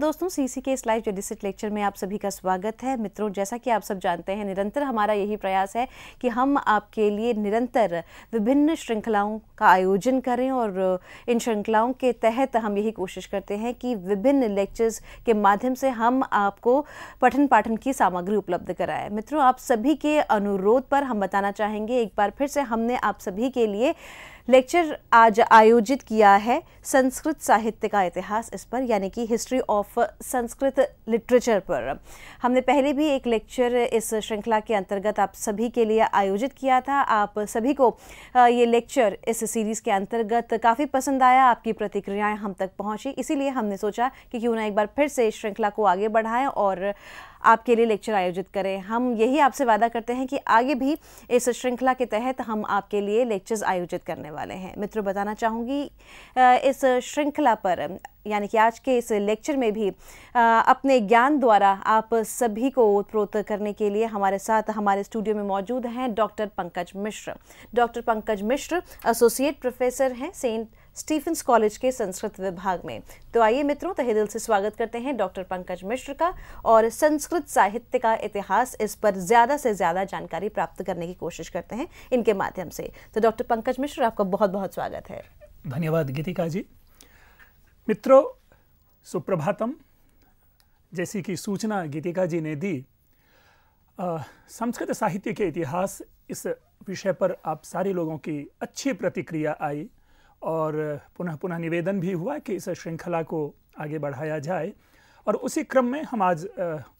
दोस्तों सीसी के इस लाइव जेडिसिट लेक्चर में आप सभी का स्वागत है मित्रों जैसा कि आप सब जानते हैं निरंतर हमारा यही प्रयास है कि हम आपके लिए निरंतर विभिन्न श्रृंखलाओं का आयोजन करें और इन श्रृंखलाओं के तहत हम यही कोशिश करते हैं कि विभिन्न लेक्चर्स के माध्यम से हम आपको पठन पाठन की सामग्री उपलब्ध कराएं मित्रों आप सभी के अनुरोध पर हम बताना चाहेंगे एक बार फिर से हमने आप सभी के लिए लेक्चर आज आयोजित किया है संस्कृत साहित्य का इतिहास इस पर यानी कि हिस्ट्री ऑफ संस्कृत लिटरेचर पर हमने पहले भी एक लेक्चर इस श्रृंखला के अंतर्गत आप सभी के लिए आयोजित किया था आप सभी को ये लेक्चर इस सीरीज़ के अंतर्गत काफ़ी पसंद आया आपकी प्रतिक्रियाएं हम तक पहुंची इसीलिए हमने सोचा कि क्यों ना एक बार फिर से इस श्रृंखला को आगे बढ़ाएं और आपके लिए लेक्चर आयोजित करें हम यही आपसे वादा करते हैं कि आगे भी इस श्रृंखला के तहत हम आपके लिए लेक्चर्स आयोजित करने वाले हैं मित्रों बताना चाहूँगी इस श्रृंखला पर यानी कि आज के इस लेक्चर में भी अपने ज्ञान द्वारा आप सभी को ओतप्रोत करने के लिए हमारे साथ हमारे स्टूडियो में मौजूद हैं doctor Pankaj Mishra doctor Pankaj Mishra associate professor हैं सेंट स्टीफेंस कॉलेज के संस्कृत विभाग में तो आइए मित्रों दिल से स्वागत करते हैं डॉक्टर पंकज मिश्र का और संस्कृत साहित्य का इतिहास इस पर ज़्यादा से ज़्यादा जानकारी प्राप्त करने की कोशिश करते हैं इनके माध्यम से तो डॉक्टर पंकज मिश्र आपका बहुत बहुत स्वागत है धन्यवाद गीतिका जी मित्रों सुप्रभातम जैसी कि सूचना गीतिका जी ने दी संस्कृत साहित्य के इतिहास इस विषय पर आप सारे लोगों की अच्छी प्रतिक्रिया आई और पुनः पुनः निवेदन भी हुआ कि इस श्रृंखला को आगे बढ़ाया जाए और उसी क्रम में हम आज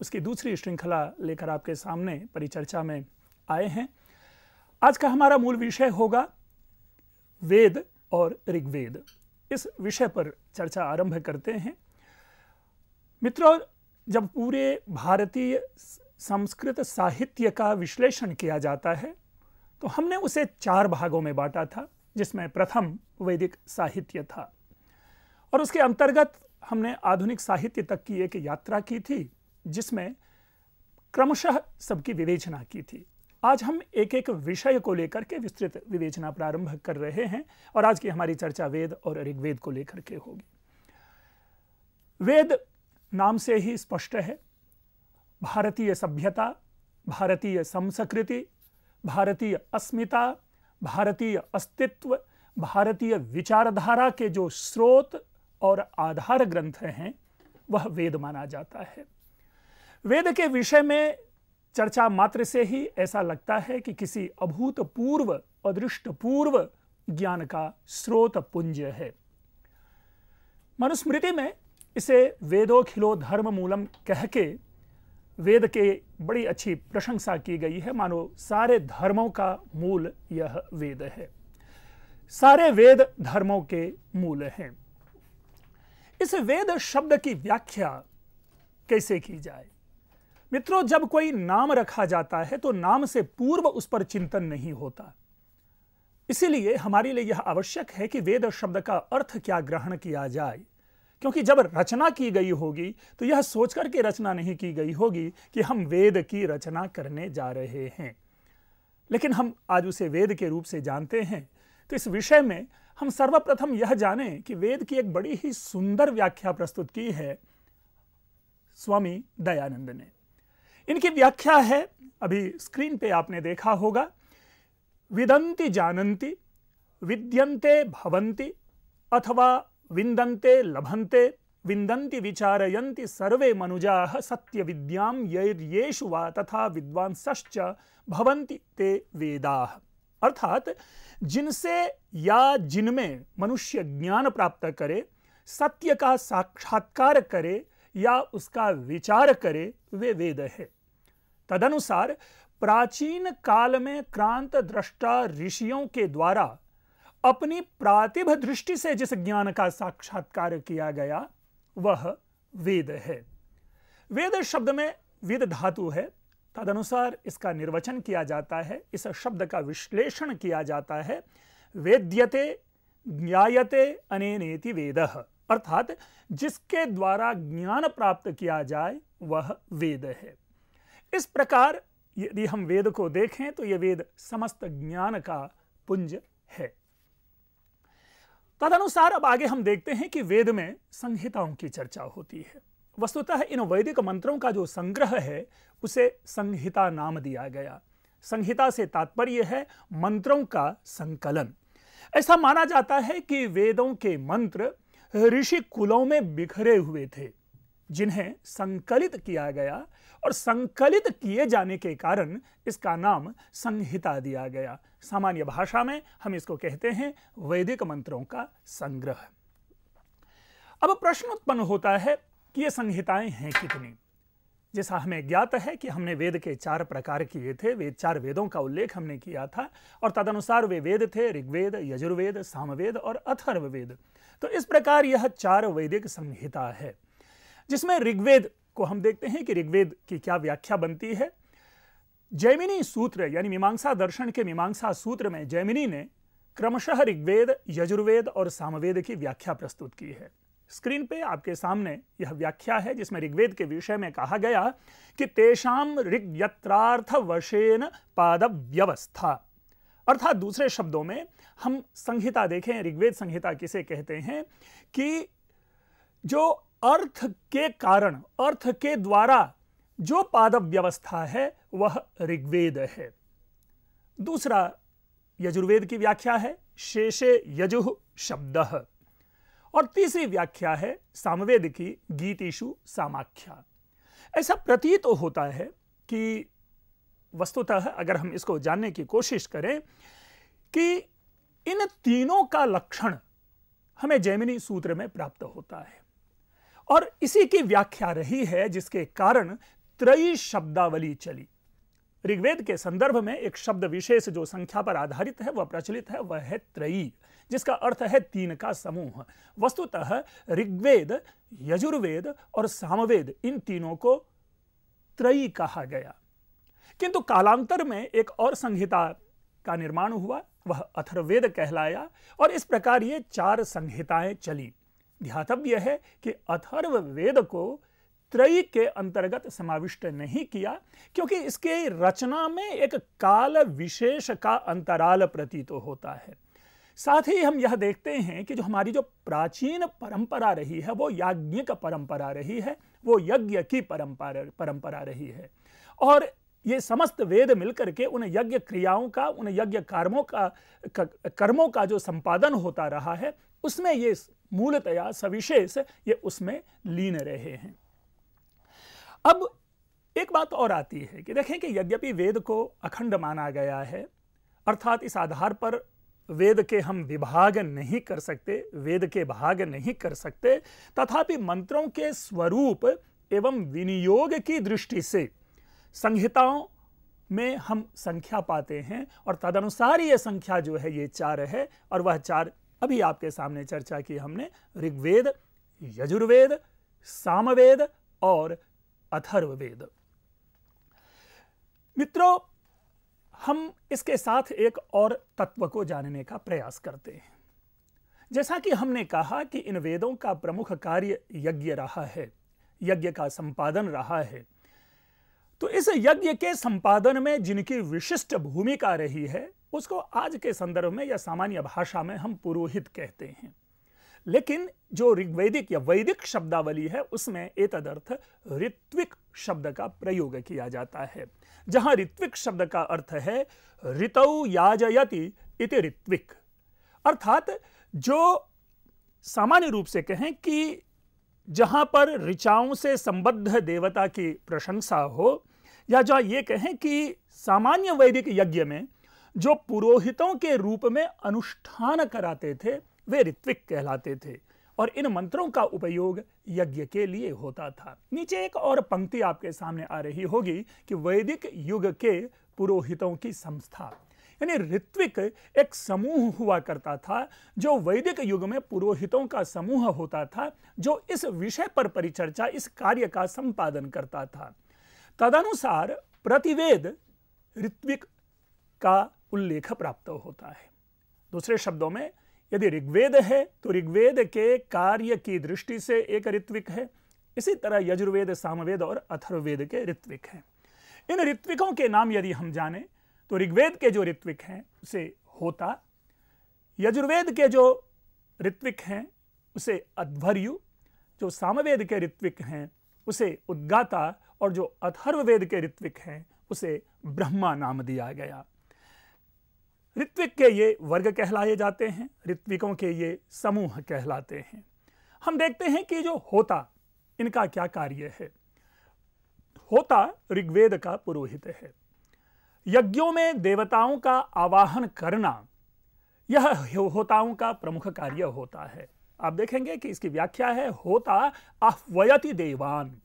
उसकी दूसरी श्रृंखला लेकर आपके सामने परिचर्चा में आए हैं आज का हमारा मूल विषय होगा वेद और ऋग्वेद इस विषय पर चर्चा आरंभ करते हैं मित्रों जब पूरे भारतीय संस्कृत साहित्य का विश्लेषण किया जाता है तो हमने उसे चार भागों में बांटा था जिसमें प्रथम वैदिक साहित्य था और उसके अंतर्गत हमने आधुनिक साहित्य तक की एक यात्रा की थी जिसमें क्रमशः सबकी विवेचना की थी आज हम एक एक विषय को लेकर के विस्तृत विवेचना प्रारंभ कर रहे हैं और आज की हमारी चर्चा वेद और ऋग्वेद को लेकर के होगी वेद नाम से ही स्पष्ट है भारतीय सभ्यता भारतीय संस्कृति भारतीय अस्मिता भारतीय अस्तित्व भारतीय विचारधारा के जो स्रोत और आधार ग्रंथ हैं वह वेद माना जाता है वेद के विषय में चर्चा मात्र से ही ऐसा लगता है कि किसी अभूतपूर्व अदृष्ट पूर्व ज्ञान का स्रोत पुंज है मनुस्मृति में इसे वेदो खिलो धर्म मूलम कह के वेद के बड़ी अच्छी प्रशंसा की गई है मानो सारे धर्मों का मूल यह वेद है सारे वेद धर्मों के मूल हैं इस वेद शब्द की व्याख्या कैसे की जाए मित्रों जब कोई नाम रखा जाता है तो नाम से पूर्व उस पर चिंतन नहीं होता इसीलिए हमारे लिए यह आवश्यक है कि वेद शब्द का अर्थ क्या ग्रहण किया जाए क्योंकि जब रचना की गई होगी तो यह सोच करके रचना नहीं की गई होगी कि हम वेद की रचना करने जा रहे हैं लेकिन हम आज उसे वेद के रूप से जानते हैं तो इस विषय में हम सर्वप्रथम यह जाने कि वेद की एक बड़ी ही सुंदर व्याख्या प्रस्तुत की है स्वामी दयानंद ने इनकी व्याख्या है अभी स्क्रीन पे आपने देखा होगा विदंती जानंती विद्यंते भवंती अथवा विंदन्ते लभन्ते विंदन्ति विचारयन्ति सर्वे मनुजाः सत्य विद्यां यैर्येषु वा तथा विद्वांसश्च भवन्ति ते वेदाः अर्थात जिनसे या जिनमें मनुष्य ज्ञान प्राप्त करे सत्य का साक्षात्कार करे या उसका विचार करे वे वेद है तदनुसार प्राचीन काल में क्रांत दृष्टा ऋषियों के द्वारा अपनी प्रातिभ दृष्टि से जिस ज्ञान का साक्षात्कार किया गया वह वेद है वेद शब्द में वेद धातु है तदनुसार इसका निर्वचन किया जाता है इस शब्द का विश्लेषण किया जाता है वेद्यते ज्ञायते अनेनेति वेद अर्थात जिसके द्वारा ज्ञान प्राप्त किया जाए वह वेद है इस प्रकार यदि हम वेद को देखें तो यह वेद समस्त ज्ञान का पुंज है तदनुसार अब आगे हम देखते हैं कि वेद में संहिताओं की चर्चा होती है वस्तुतः इन वैदिक मंत्रों का जो संग्रह है उसे संहिता नाम दिया गया संहिता से तात्पर्य है मंत्रों का संकलन ऐसा माना जाता है कि वेदों के मंत्र ऋषि कुलों में बिखरे हुए थे जिन्हें संकलित किया गया और संकलित किए जाने के कारण इसका नाम संहिता दिया गया सामान्य भाषा में हम इसको कहते हैं वैदिक मंत्रों का संग्रह अब प्रश्न उत्पन्न होता है कि ये संहिताएं हैं कितनी जैसा हमें ज्ञात है कि हमने वेद के चार प्रकार किए थे वेद चार वेदों का उल्लेख हमने किया था और तदनुसार वे वेद थे ऋग्वेद यजुर्वेद सामवेद और अथर्ववेद तो इस प्रकार यह चार वैदिक संहिता है जिसमें ऋग्वेद को हम देखते हैं कि ऋग्वेद की क्या व्याख्या बनती है जैमिनी सूत्र यानी मीमांसा दर्शन के मीमांसा सूत्र में जैमिनी ने क्रमशः ऋग्वेद यजुर्वेद और सामवेद की व्याख्या प्रस्तुत की है स्क्रीन पे आपके सामने यह व्याख्या है जिसमें ऋग्वेद के विषय में कहा गया कि तेषाम ऋग्यत्रार्थ वशेन पाद व्यवस्था अर्थात दूसरे शब्दों में हम संहिता देखें ऋग्वेद संहिता किसे कहते हैं कि जो अर्थ के कारण अर्थ के द्वारा जो पादप व्यवस्था है वह ऋग्वेद है दूसरा यजुर्वेद की व्याख्या है शेषे यजु शब्द और तीसरी व्याख्या है सामवेद की गीतिषु सामाख्या ऐसा प्रतीत तो होता है कि वस्तुतः अगर हम इसको जानने की कोशिश करें कि इन तीनों का लक्षण हमें जैमिनी सूत्र में प्राप्त होता है और इसी की व्याख्या रही है जिसके कारण त्रयी शब्दावली चली ऋग्वेद के संदर्भ में एक शब्द विशेष जो संख्या पर आधारित है वह प्रचलित है वह है त्रयी जिसका अर्थ है तीन का समूह वस्तुतः ऋग्वेद यजुर्वेद और सामवेद इन तीनों को त्रयी कहा गया किंतु कालांतर में एक और संहिता का निर्माण हुआ वह अथर्वेद कहलाया और इस प्रकार ये चार संहिताएं चली ध्यातव्य है कि अथर्व वेद को त्रयी के अंतर्गत समाविष्ट नहीं किया क्योंकि इसके रचना में एक काल विशेष का अंतराल प्रतीत तो होता है साथ ही हम यह देखते हैं कि जो हमारी जो प्राचीन परंपरा रही है वो याज्ञिक परंपरा रही है वो यज्ञ की परंपरा परंपरा रही है और ये समस्त वेद मिलकर के उन यज्ञ क्रियाओं का उन यज्ञ कर्मों का कर्मों का जो संपादन होता रहा है उसमें ये मूलतया सविशेष ये उसमें लीन रहे हैं अब एक बात और आती है कि देखें कि यद्यपि वेद को अखंड माना गया है अर्थात इस आधार पर वेद के हम विभाग नहीं कर सकते वेद के भाग नहीं कर सकते तथापि मंत्रों के स्वरूप एवं विनियोग की दृष्टि से संहिताओं में हम संख्या पाते हैं और तदनुसार ये संख्या जो है ये चार है और वह चार अभी आपके सामने चर्चा की हमने ऋग्वेद यजुर्वेद सामवेद और अथर्ववेद मित्रों हम इसके साथ एक और तत्व को जानने का प्रयास करते हैं जैसा कि हमने कहा कि इन वेदों का प्रमुख कार्य यज्ञ रहा है यज्ञ का संपादन रहा है तो इस यज्ञ के संपादन में जिनकी विशिष्ट भूमिका रही है उसको आज के संदर्भ में या सामान्य भाषा में हम पुरोहित कहते हैं लेकिन जो ऋग्वैदिक या वैदिक शब्दावली है उसमें एतदर्थ ऋत्विक शब्द का प्रयोग किया जाता है जहां ऋत्विक शब्द का अर्थ है ऋतौ याजयति इति ऋत्विक अर्थात जो सामान्य रूप से कहें कि जहां पर ऋचाओं से संबद्ध देवता की प्रशंसा हो या जहां ये कहें कि सामान्य वैदिक यज्ञ में जो पुरोहितों के रूप में अनुष्ठान कराते थे वे ऋत्विक कहलाते थे और इन मंत्रों का उपयोग यज्ञ के लिए होता था नीचे एक और पंक्ति आपके सामने आ रही होगी कि वैदिक युग के पुरोहितों की संस्था यानी ऋत्विक एक समूह हुआ करता था जो वैदिक युग में पुरोहितों का समूह होता था जो इस विषय पर परिचर्चा इस कार्य का संपादन करता था तदनुसार प्रतिवेद ऋत्विक का उल्लेख प्राप्त होता है दूसरे शब्दों में यदि ऋग्वेद है तो ऋग्वेद के कार्य की दृष्टि से एक ऋत्विक है इसी तरह यजुर्वेद सामवेद और अथर्वेद के ऋत्विक हैं इन ऋत्विकों के नाम यदि हम जाने तो ऋग्वेद के जो ऋत्विक हैं उसे होता यजुर्वेद के जो ऋत्विक हैं उसे अध्वर्यु जो सामवेद के ऋत्विक हैं उसे उद्गाता और जो अथर्ववेद के ऋत्विक हैं उसे ब्रह्मा नाम दिया गया ऋत्विक के ये वर्ग कहलाए जाते हैं ऋत्विकों के ये समूह कहलाते हैं हम देखते हैं कि जो होता इनका क्या कार्य है होता ऋग्वेद का पुरोहित है यज्ञों में देवताओं का आवाहन करना यह होताओं का प्रमुख कार्य होता है आप देखेंगे कि इसकी व्याख्या है होता आह्वयति देवान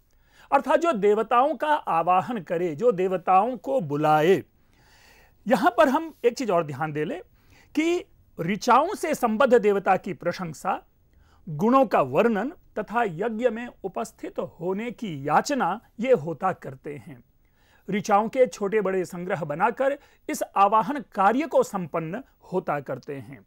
अर्थात जो देवताओं का आवाहन करे जो देवताओं को बुलाए यहां पर हम एक चीज और ध्यान दे ले कि ऋचाओं से संबद्ध देवता की प्रशंसा गुणों का वर्णन तथा यज्ञ में उपस्थित होने की याचना ये होता करते हैं ऋचाओं के छोटे बड़े संग्रह बनाकर इस आवाहन कार्य को संपन्न होता करते हैं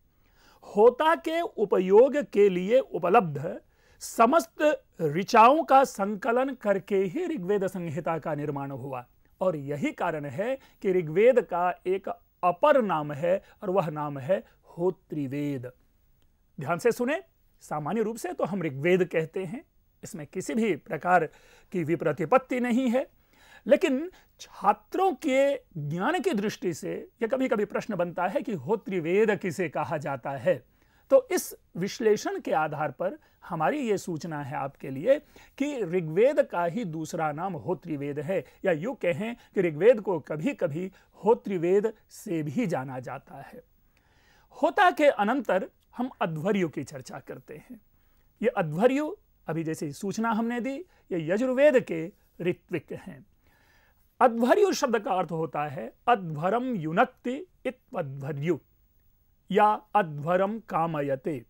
होता के उपयोग के लिए उपलब्ध समस्त ऋचाओं का संकलन करके ही ऋग्वेद संहिता का निर्माण हुआ और यही कारण है कि ऋग्वेद का एक अपर नाम है और वह नाम है होत्रिवेद ध्यान से सुने सामान्य रूप से तो हम ऋग्वेद कहते हैं इसमें किसी भी प्रकार की विप्रतिपत्ति नहीं है लेकिन छात्रों के ज्ञान की दृष्टि से यह कभी कभी प्रश्न बनता है कि होत्रिवेद किसे कहा जाता है तो इस विश्लेषण के आधार पर हमारी ये सूचना है आपके लिए कि ऋग्वेद का ही दूसरा नाम होत्रिवेद है या यूँ कहें कि ऋग्वेद को कभी कभी होत्रिवेद से भी जाना जाता है होता के अनंतर हम अध्वर्यु की चर्चा करते हैं ये अध्वर्यु अभी जैसे सूचना हमने दी ये यजुर्वेद के ऋत्विक हैं अध्वर्यु शब्द का अर्थ होता है अध्वरम युनक्ति इत्वध्वर्यु या अध्वरम कामयते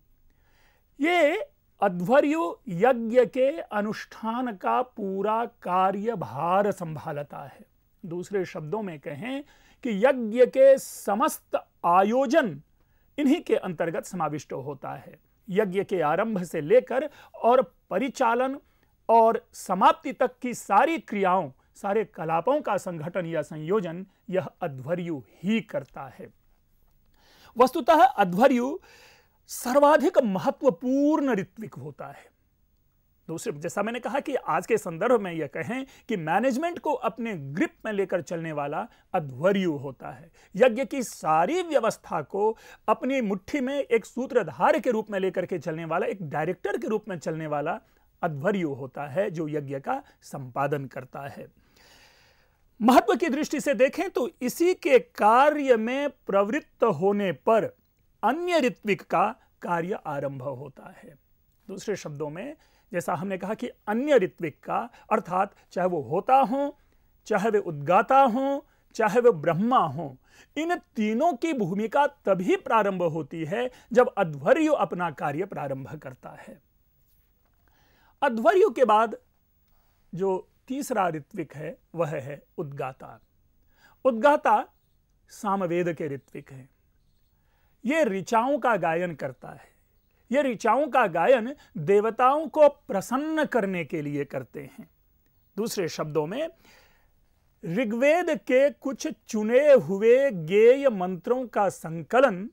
ये अध्वर्यु यज्ञ के अनुष्ठान का पूरा कार्यभार संभालता है दूसरे शब्दों में कहें कि यज्ञ के समस्त आयोजन इन्हीं के अंतर्गत समाविष्ट होता है यज्ञ के आरंभ से लेकर और परिचालन और समाप्ति तक की सारी क्रियाओं सारे कलापों का संगठन या संयोजन यह अध्वर्यु ही करता है वस्तुतः अध्वर्यु सर्वाधिक महत्वपूर्ण ऋत्विक होता है दूसरे जैसा मैंने कहा कि आज के संदर्भ में यह कहें कि मैनेजमेंट को अपने ग्रिप में लेकर चलने वाला अध्वर्यु होता है यज्ञ की सारी व्यवस्था को अपनी मुट्ठी में एक सूत्रधार के रूप में लेकर के चलने वाला एक डायरेक्टर के रूप में चलने वाला अध्वर्यु होता है जो यज्ञ का संपादन करता है महत्व की दृष्टि से देखें तो इसी के कार्य में प्रवृत्त होने पर अन्य ऋत्विक का कार्य आरंभ होता है दूसरे शब्दों में जैसा हमने कहा कि अन्य ऋत्विक का अर्थात चाहे वो होता हो चाहे वे उद्गाता हो चाहे वे ब्रह्मा हो इन तीनों की भूमिका तभी प्रारंभ होती है जब अध्वर्यु अपना कार्य प्रारंभ करता है अध्वर्यु के बाद जो तीसरा ऋत्विक है वह है उद्गाता उद्गाता सामवेद के ऋत्विक है ये ऋचाओं का गायन करता है ये ऋचाओं का गायन देवताओं को प्रसन्न करने के लिए करते हैं दूसरे शब्दों में ऋग्वेद के कुछ चुने हुए गेय मंत्रों का संकलन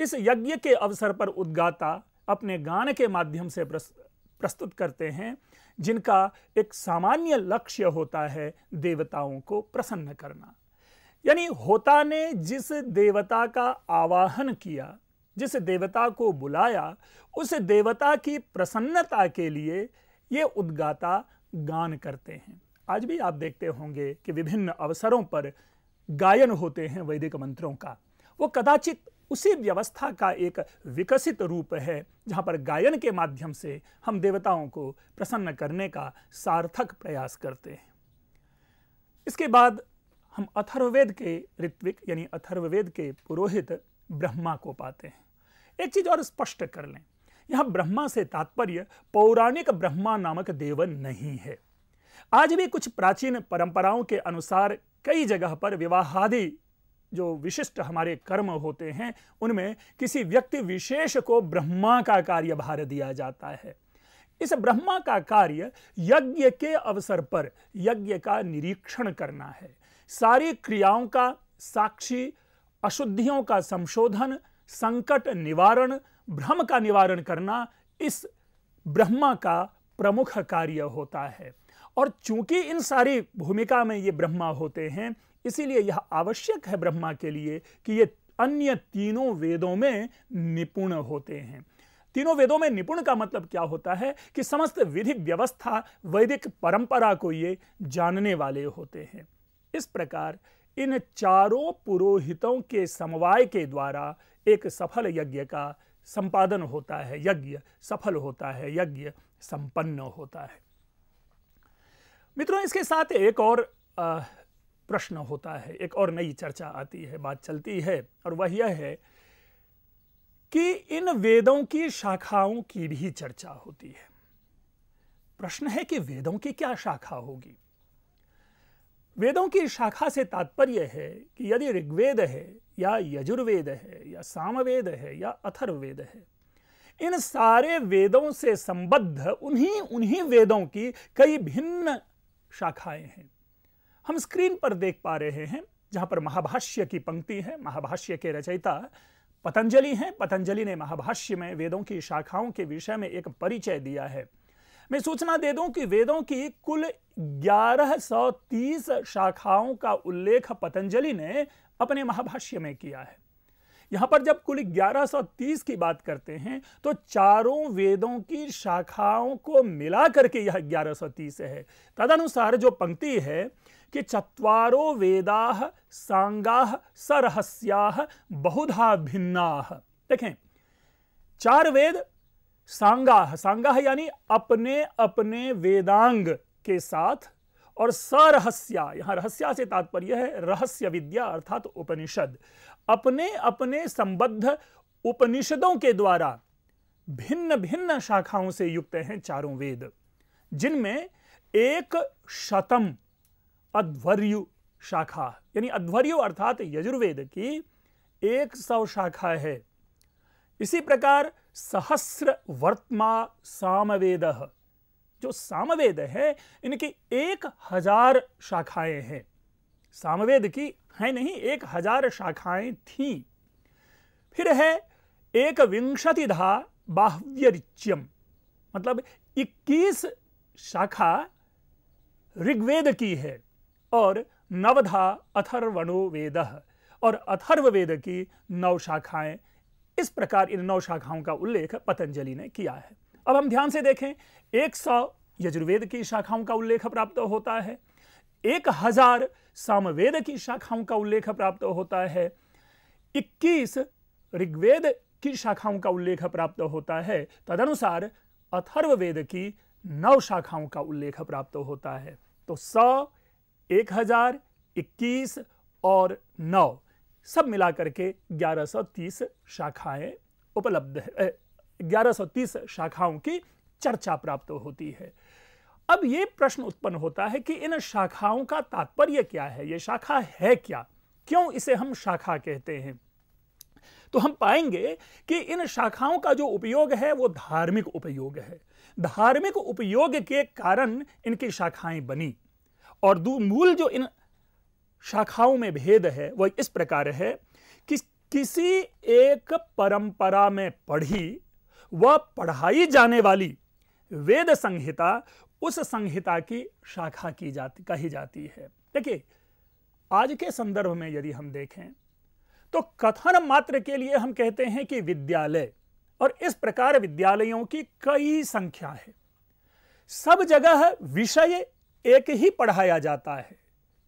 इस यज्ञ के अवसर पर उद्गाता अपने गान के माध्यम से प्रस्तुत करते हैं जिनका एक सामान्य लक्ष्य होता है देवताओं को प्रसन्न करना यानी होता ने जिस देवता का आवाहन किया जिस देवता को बुलाया उस देवता की प्रसन्नता के लिए ये उद्गाता गान करते हैं आज भी आप देखते होंगे कि विभिन्न अवसरों पर गायन होते हैं वैदिक मंत्रों का वो कदाचित उसी व्यवस्था का एक विकसित रूप है जहाँ पर गायन के माध्यम से हम देवताओं को प्रसन्न करने का सार्थक प्रयास करते हैं इसके बाद हम अथर्ववेद के ऋत्विक यानी अथर्ववेद के पुरोहित ब्रह्मा को पाते हैं एक चीज और स्पष्ट कर लें यहाँ ब्रह्मा से तात्पर्य पौराणिक ब्रह्मा नामक देव नहीं है आज भी कुछ प्राचीन परंपराओं के अनुसार कई जगह पर विवाहादि जो विशिष्ट हमारे कर्म होते हैं उनमें किसी व्यक्ति विशेष को ब्रह्मा का कार्य भार दिया जाता है इस ब्रह्मा का कार्य यज्ञ के अवसर पर यज्ञ का निरीक्षण करना है सारी क्रियाओं का साक्षी अशुद्धियों का संशोधन संकट निवारण भ्रम का निवारण करना इस ब्रह्मा का प्रमुख कार्य होता है और चूंकि इन सारी भूमिका में ये ब्रह्मा होते हैं इसीलिए यह आवश्यक है ब्रह्मा के लिए कि ये अन्य तीनों वेदों में निपुण होते हैं तीनों वेदों में निपुण का मतलब क्या होता है कि समस्त विधि व्यवस्था वैदिक परंपरा को ये जानने वाले होते हैं इस प्रकार इन चारों पुरोहितों के समवाय के द्वारा एक सफल यज्ञ का संपादन होता है यज्ञ सफल होता है यज्ञ संपन्न होता है मित्रों इसके साथ एक और प्रश्न होता है एक और नई चर्चा आती है बात चलती है और वह यह है कि इन वेदों की शाखाओं की भी चर्चा होती है प्रश्न है कि वेदों की क्या शाखा होगी वेदों की शाखा से तात्पर्य है कि यदि ऋग्वेद है या यजुर्वेद है या सामवेद है या अथर्वेद है इन सारे वेदों से संबद्ध उन्हीं उन्हीं वेदों की कई भिन्न शाखाएं हैं हम स्क्रीन पर देख पा रहे हैं जहां पर महाभाष्य की पंक्ति है महाभाष्य के रचयिता पतंजलि हैं पतंजलि ने महाभाष्य में वेदों की शाखाओं के विषय में एक परिचय दिया है मैं सूचना दे दूं कि वेदों की कुल 1130 शाखाओं का उल्लेख पतंजलि ने अपने महाभाष्य में किया है यहां पर जब कुल 1130 की बात करते हैं तो चारों वेदों की शाखाओं को मिला करके यह 1130 है तदनुसार जो पंक्ति है कि चत्वारो वेदा सांगा सरहस्या बहुधा भिन्ना देखें चार वेद सांगा सांगा यानी अपने अपने वेदांग के साथ और सरहस्या यहां रहस्या से तात्पर्य है रहस्य विद्या अर्थात उपनिषद अपने अपने संबद्ध उपनिषदों के द्वारा भिन्न भिन्न शाखाओं से युक्त हैं चारों वेद जिनमें एक शतम अध्वर्यु शाखा यानी अध्वर्यु अर्थात यजुर्वेद की एक सौ शाखा है इसी प्रकार सहस्र वर्तमा सामवेद जो सामवेद है इनकी एक हजार शाखाएं हैं सामवेद की है नहीं एक हजार शाखाएं थी फिर है एक विंशति बाह्य बाह्यरिच्यम मतलब 21 शाखा ऋग्वेद की है और नवधा अथर्वणो वेद और अथर्व वेद की नौ शाखाएं इस प्रकार इन नौ शाखाओं का उल्लेख पतंजलि ने किया है अब हम ध्यान से देखें एक सौ यजुर्वेद की शाखाओं का उल्लेख प्राप्त होता है एक हजार सामवेद की शाखाओं का उल्लेख प्राप्त होता है इक्कीस ऋग्वेद की शाखाओं का उल्लेख प्राप्त होता है तदनुसार अथर्ववेद की नौ शाखाओं का उल्लेख प्राप्त होता है तो सौ एक हजार इक्कीस और नौ सब मिलाकर के 1130 शाखाएं उपलब्ध है 1130 शाखाओं की चर्चा प्राप्त होती है अब ये प्रश्न उत्पन्न होता है कि इन शाखाओं का तात्पर्य क्या है ये शाखा है क्या क्यों इसे हम शाखा कहते हैं तो हम पाएंगे कि इन शाखाओं का जो उपयोग है वो धार्मिक उपयोग है धार्मिक उपयोग के कारण इनकी शाखाएं बनी और मूल जो इन शाखाओं में भेद है वह इस प्रकार है कि किसी एक परंपरा में पढ़ी व पढ़ाई जाने वाली वेद संहिता उस संहिता की शाखा की जाती कही जाती है देखिए आज के संदर्भ में यदि हम देखें तो कथन मात्र के लिए हम कहते हैं कि विद्यालय और इस प्रकार विद्यालयों की कई संख्या है सब जगह विषय एक ही पढ़ाया जाता है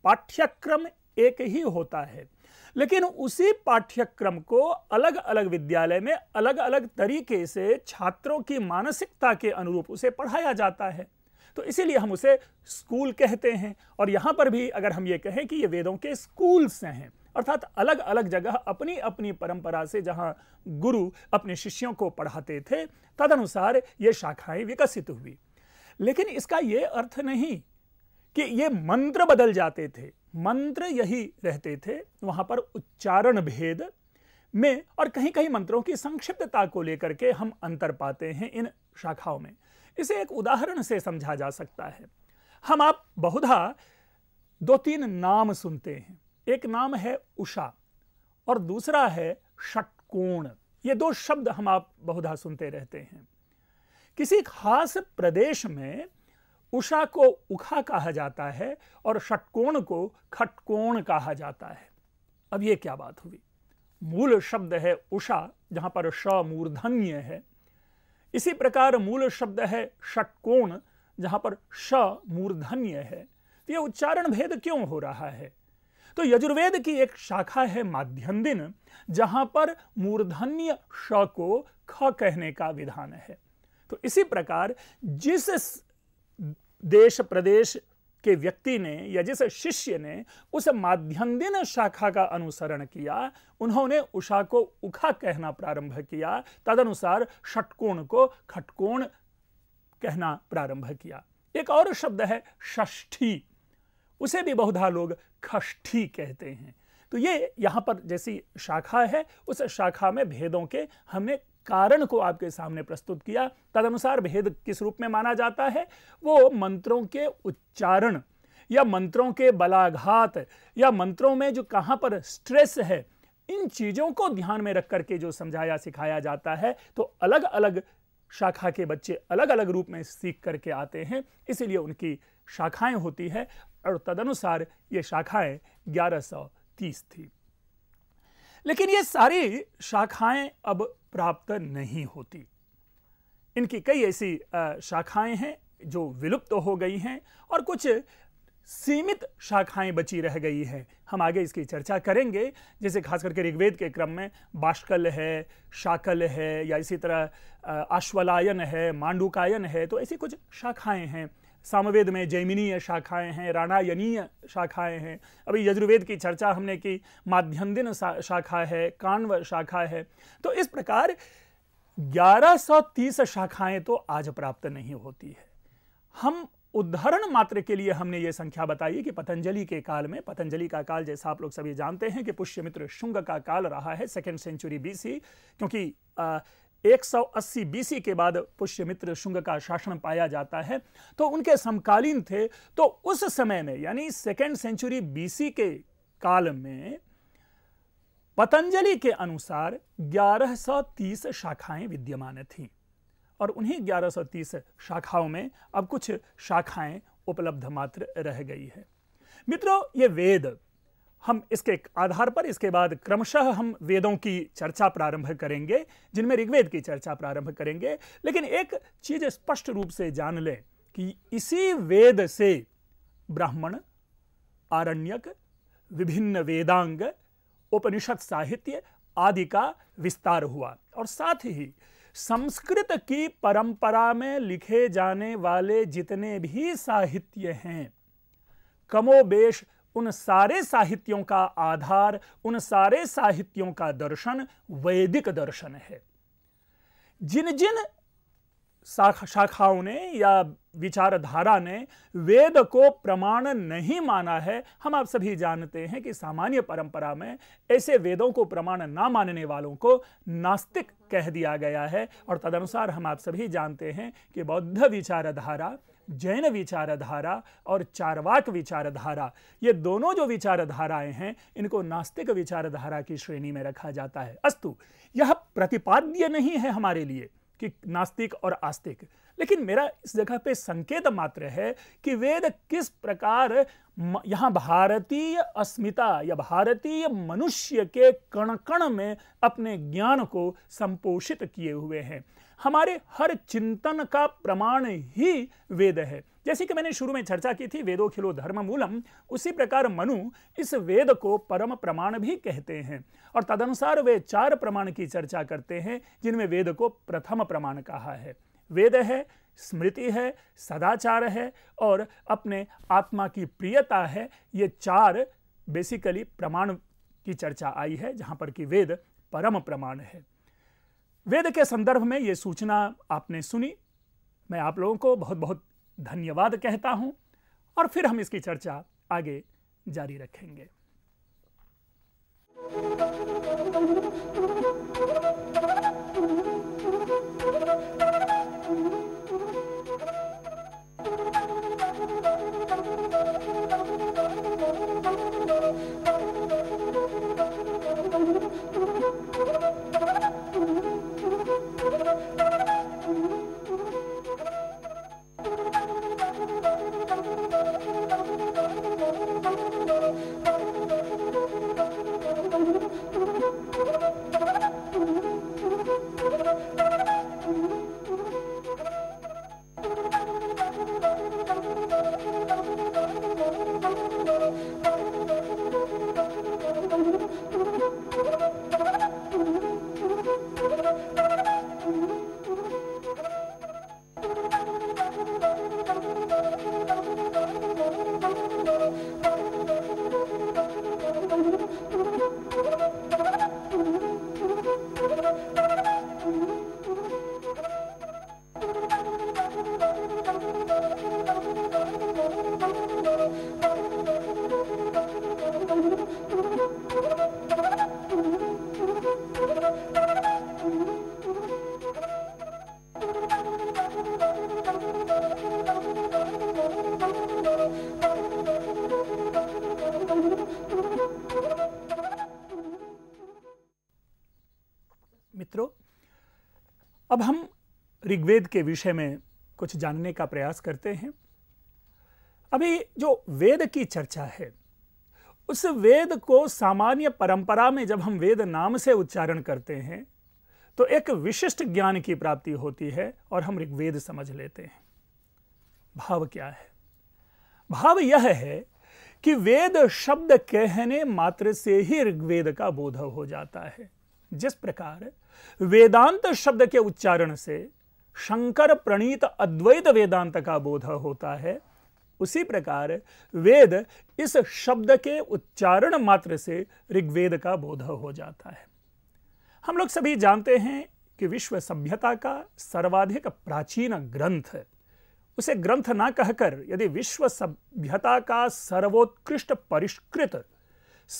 पाठ्यक्रम एक ही होता है लेकिन उसी पाठ्यक्रम को अलग अलग विद्यालय में अलग अलग तरीके से छात्रों की मानसिकता के अनुरूप उसे पढ़ाया जाता है तो इसीलिए हम उसे स्कूल कहते हैं और यहाँ पर भी अगर हम ये कहें कि ये वेदों के स्कूल्स हैं अर्थात अलग अलग जगह अपनी अपनी परंपरा से जहाँ गुरु अपने शिष्यों को पढ़ाते थे तदनुसार ये शाखाएं विकसित हुई लेकिन इसका ये अर्थ नहीं कि ये मंत्र बदल जाते थे मंत्र यही रहते थे वहां पर उच्चारण भेद में और कहीं कहीं मंत्रों की संक्षिप्तता को लेकर के हम अंतर पाते हैं इन शाखाओं में इसे एक उदाहरण से समझा जा सकता है हम आप बहुधा दो तीन नाम सुनते हैं एक नाम है उषा और दूसरा है षटकोण ये दो शब्द हम आप बहुधा सुनते रहते हैं किसी खास प्रदेश में उषा को उखा कहा जाता है और षटकोण को खटकोण कहा जाता है अब ये क्या बात हुई मूल शब्द है उषा जहां पर श मूर्धन्य है इसी प्रकार मूल शब्द है षटकोण जहां पर श मूर्धन्य है तो यह उच्चारण भेद क्यों हो रहा है तो यजुर्वेद की एक शाखा है दिन जहां पर मूर्धन्य श को ख कहने का विधान है तो इसी प्रकार जिस देश प्रदेश के व्यक्ति ने या जिस शिष्य ने उस माध्यम शाखा का अनुसरण किया उन्होंने उषा को उखा कहना प्रारंभ किया तदनुसार षटकोण को खटकोण कहना प्रारंभ किया एक और शब्द है षष्ठी उसे भी बहुधा लोग खष्ठी कहते हैं तो ये यहां पर जैसी शाखा है उस शाखा में भेदों के हमने कारण को आपके सामने प्रस्तुत किया तदनुसार भेद किस रूप में माना जाता है वो मंत्रों के उच्चारण या मंत्रों के बलाघात या मंत्रों में जो कहाँ पर स्ट्रेस है इन चीज़ों को ध्यान में रख करके जो समझाया सिखाया जाता है तो अलग अलग शाखा के बच्चे अलग अलग रूप में सीख करके आते हैं इसीलिए उनकी शाखाएं होती है और तदनुसार ये शाखाएं 1130 थी लेकिन ये सारी शाखाएं अब प्राप्त नहीं होती इनकी कई ऐसी शाखाएं हैं जो विलुप्त तो हो गई हैं और कुछ सीमित शाखाएं बची रह गई हैं हम आगे इसकी चर्चा करेंगे जैसे खास करके ऋग्वेद के क्रम में बाष्कल है शाकल है या इसी तरह आश्वलायन है मांडुकायन है तो ऐसी कुछ शाखाएं हैं सामवेद में जैमिनीय शाखाएं हैं राणायनीय शाखाएं हैं अभी यजुर्वेद की चर्चा हमने की माध्यन्दिन शाखा है कान्व शाखा है तो इस प्रकार 1130 शाखाएं तो आज प्राप्त नहीं होती है हम उदाहरण मात्र के लिए हमने ये संख्या बताई कि पतंजलि के काल में पतंजलि का काल जैसा आप लोग सभी जानते हैं कि पुष्यमित्र शुंग का काल रहा है सेकेंड सेंचुरी बीसी क्योंकि 180 बीसी के बाद पुष्यमित्र शुंग का शासन पाया जाता है तो उनके समकालीन थे तो उस समय में यानी सेकेंड सेंचुरी बीसी के काल में पतंजलि के अनुसार 1130 शाखाएं विद्यमान थीं और उन्हीं 1130 शाखाओं में अब कुछ शाखाएं उपलब्ध मात्र रह गई है मित्रों ये वेद हम इसके आधार पर इसके बाद क्रमशः हम वेदों की चर्चा प्रारंभ करेंगे जिनमें ऋग्वेद की चर्चा प्रारंभ करेंगे लेकिन एक चीज स्पष्ट रूप से जान लें कि इसी वेद से ब्राह्मण आरण्यक विभिन्न वेदांग उपनिषद साहित्य आदि का विस्तार हुआ और साथ ही संस्कृत की परंपरा में लिखे जाने वाले जितने भी साहित्य हैं कमोबेश उन सारे साहित्यों का आधार उन सारे साहित्यों का दर्शन वैदिक दर्शन है जिन जिन शाखाओं ने या विचारधारा ने वेद को प्रमाण नहीं माना है हम आप सभी जानते हैं कि सामान्य परंपरा में ऐसे वेदों को प्रमाण ना मानने वालों को नास्तिक कह दिया गया है और तदनुसार हम आप सभी जानते हैं कि बौद्ध विचारधारा जैन विचारधारा और चारवाक विचारधारा ये दोनों जो विचारधाराएं हैं इनको नास्तिक विचारधारा की श्रेणी में रखा जाता है अस्तु यह प्रतिपाद्य नहीं है हमारे लिए कि नास्तिक और आस्तिक लेकिन मेरा इस जगह पे संकेत मात्र है कि वेद किस प्रकार यहाँ भारतीय अस्मिता या भारतीय मनुष्य के कण कण में अपने ज्ञान को संपोषित किए हुए हैं हमारे हर चिंतन का प्रमाण ही वेद है जैसे कि मैंने शुरू में चर्चा की थी वेदो खिलो धर्म मूलम उसी प्रकार मनु इस वेद को परम प्रमाण भी कहते हैं और तदनुसार वे चार प्रमाण की चर्चा करते हैं जिनमें वेद को प्रथम प्रमाण कहा है वेद है स्मृति है सदाचार है और अपने आत्मा की प्रियता है ये चार बेसिकली प्रमाण की चर्चा आई है जहाँ पर कि वेद परम प्रमाण है वेद के संदर्भ में ये सूचना आपने सुनी मैं आप लोगों को बहुत बहुत धन्यवाद कहता हूं और फिर हम इसकी चर्चा आगे जारी रखेंगे ऋग्वेद के विषय में कुछ जानने का प्रयास करते हैं अभी जो वेद की चर्चा है उस वेद को सामान्य परंपरा में जब हम वेद नाम से उच्चारण करते हैं तो एक विशिष्ट ज्ञान की प्राप्ति होती है और हम ऋग्वेद समझ लेते हैं भाव क्या है भाव यह है कि वेद शब्द कहने मात्र से ही ऋग्वेद का बोध हो जाता है जिस प्रकार वेदांत शब्द के उच्चारण से शंकर प्रणीत अद्वैत वेदांत का बोध होता है उसी प्रकार वेद इस शब्द के उच्चारण मात्र से ऋग्वेद का बोध हो जाता है हम लोग सभी जानते हैं कि विश्व सभ्यता का सर्वाधिक प्राचीन ग्रंथ उसे ग्रंथ ना कहकर यदि विश्व सभ्यता का सर्वोत्कृष्ट परिष्कृत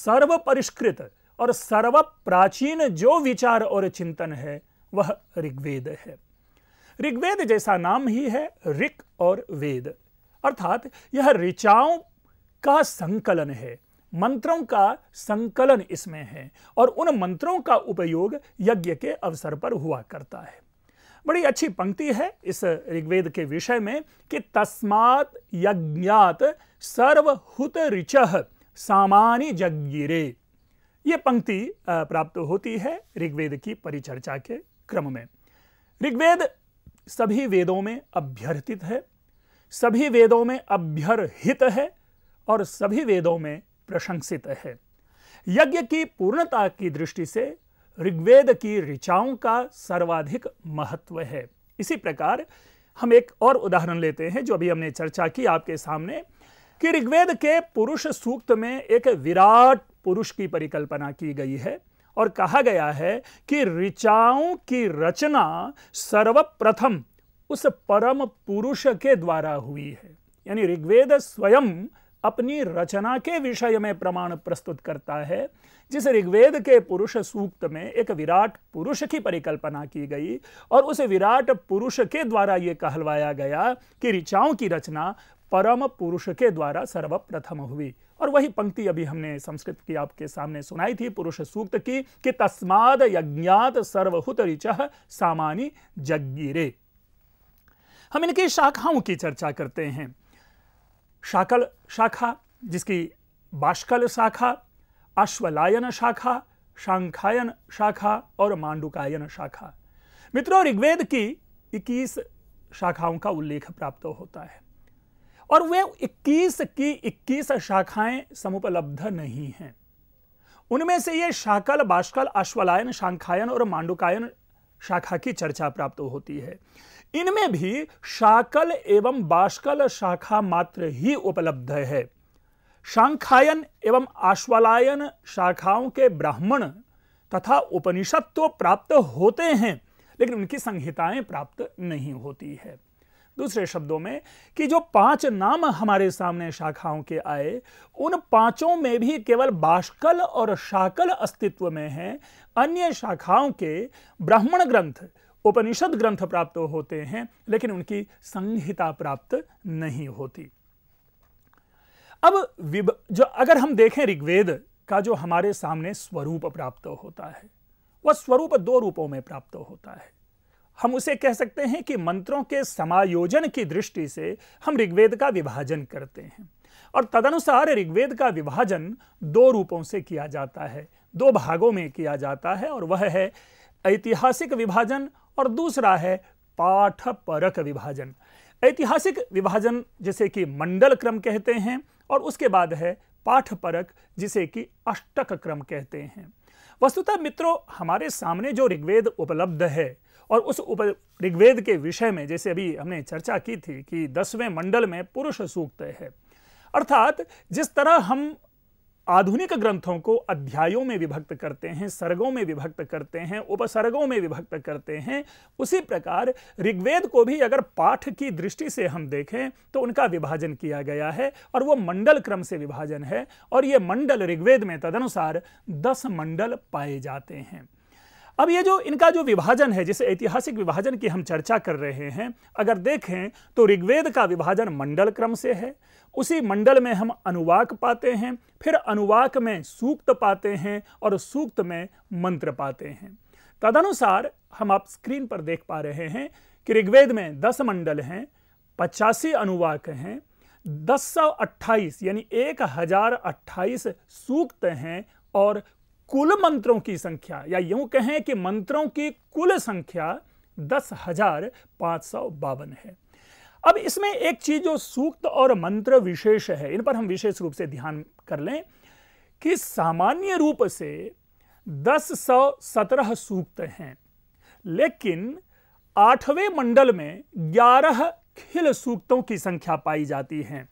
सर्व परिष्कृत और सर्व प्राचीन जो विचार और चिंतन है वह ऋग्वेद है ऋग्वेद जैसा नाम ही है ऋक और वेद अर्थात यह ऋचाओं का संकलन है मंत्रों का संकलन इसमें है और उन मंत्रों का उपयोग यज्ञ के अवसर पर हुआ करता है बड़ी अच्छी पंक्ति है इस ऋग्वेद के विषय में कि तस्मात यज्ञात सर्वहुत ऋच सामान्य जगिरे ये पंक्ति प्राप्त होती है ऋग्वेद की परिचर्चा के क्रम में ऋग्वेद सभी वेदों में अभ्यर्थित है सभी वेदों में अभ्यर्हित है और सभी वेदों में प्रशंसित है यज्ञ की पूर्णता की दृष्टि से ऋग्वेद की ऋचाओं का सर्वाधिक महत्व है इसी प्रकार हम एक और उदाहरण लेते हैं जो अभी हमने चर्चा की आपके सामने कि ऋग्वेद के पुरुष सूक्त में एक विराट पुरुष की परिकल्पना की गई है और कहा गया है कि ऋचाओं की रचना सर्वप्रथम उस परम पुरुष के द्वारा हुई है यानी ऋग्वेद स्वयं अपनी रचना के विषय में प्रमाण प्रस्तुत करता है जिस ऋग्वेद के पुरुष सूक्त में एक विराट पुरुष की परिकल्पना की गई और उस विराट पुरुष के द्वारा यह कहलवाया गया कि ऋचाओं की रचना परम पुरुष के द्वारा सर्वप्रथम हुई और वही पंक्ति अभी हमने संस्कृत की आपके सामने सुनाई थी पुरुष सूक्त की कि तस्माद यज्ञात सर्वहुत ऋचह सामानी जगीरे हम इनकी शाखाओं की चर्चा करते हैं शाकल शाखा जिसकी बाष्कल शाखा अश्वलायन शाखा शांखायन शाखा और मांडुकायन शाखा मित्रों ऋग्वेद की 21 शाखाओं का उल्लेख प्राप्त होता है और वे 21 की 21 शाखाएं समुपलब्ध नहीं हैं उनमें से ये शाकल बाष्कल अश्वलायन शांखायन और मांडुकायन शाखा की चर्चा प्राप्त होती है इनमें भी शाकल एवं बाष्कल शाखा मात्र ही उपलब्ध है शांखायन एवं आश्वलायन शाखाओं के ब्राह्मण तथा उपनिषद तो प्राप्त होते हैं लेकिन उनकी संहिताएं प्राप्त नहीं होती है दूसरे शब्दों में कि जो पांच नाम हमारे सामने शाखाओं के आए उन पांचों में भी केवल बाष्कल और शाकल अस्तित्व में हैं अन्य शाखाओं के ब्राह्मण ग्रंथ उपनिषद ग्रंथ प्राप्त होते हैं लेकिन उनकी संहिता प्राप्त नहीं होती अब जो अगर हम देखें ऋग्वेद का जो हमारे सामने स्वरूप प्राप्त होता है वह स्वरूप दो रूपों में प्राप्त होता है हम उसे कह सकते हैं कि मंत्रों के समायोजन की दृष्टि से हम ऋग्वेद का विभाजन करते हैं और तदनुसार ऋग्वेद का विभाजन दो रूपों से किया जाता है दो भागों में किया जाता है और वह है ऐतिहासिक विभाजन और दूसरा है पाठ परक विभाजन ऐतिहासिक विभाजन जिसे कि मंडल क्रम कहते हैं और उसके बाद है पाठ परक जिसे कि अष्टक क्रम कहते हैं वस्तुतः मित्रों हमारे सामने जो ऋग्वेद उपलब्ध है और उस उप ऋग्वेद के विषय में जैसे अभी हमने चर्चा की थी कि दसवें मंडल में पुरुष सूक्त है अर्थात जिस तरह हम आधुनिक ग्रंथों को अध्यायों में विभक्त करते हैं सर्गों में विभक्त करते हैं उपसर्गों में विभक्त करते हैं उसी प्रकार ऋग्वेद को भी अगर पाठ की दृष्टि से हम देखें तो उनका विभाजन किया गया है और वो मंडल क्रम से विभाजन है और ये मंडल ऋग्वेद में तदनुसार दस मंडल पाए जाते हैं अब ये जो इनका जो विभाजन है जिसे ऐतिहासिक विभाजन की हम चर्चा कर रहे हैं अगर देखें तो ऋग्वेद का विभाजन मंडल क्रम से है उसी मंडल में हम अनुवाक पाते हैं फिर अनुवाक में सूक्त पाते हैं और सूक्त में मंत्र पाते हैं तदनुसार हम आप स्क्रीन पर देख पा रहे हैं कि ऋग्वेद में दस मंडल हैं पचासी अनुवाक हैं दस सौ अट्ठाईस यानी एक हजार अट्ठाईस सूक्त हैं और कुल मंत्रों की संख्या या यूं कहें कि मंत्रों की कुल संख्या दस हजार पांच सौ बावन है अब इसमें एक चीज जो सूक्त और मंत्र विशेष है इन पर हम विशेष रूप से ध्यान कर लें कि सामान्य रूप से दस सौ सत्रह सूक्त हैं लेकिन आठवें मंडल में ग्यारह खिल सूक्तों की संख्या पाई जाती है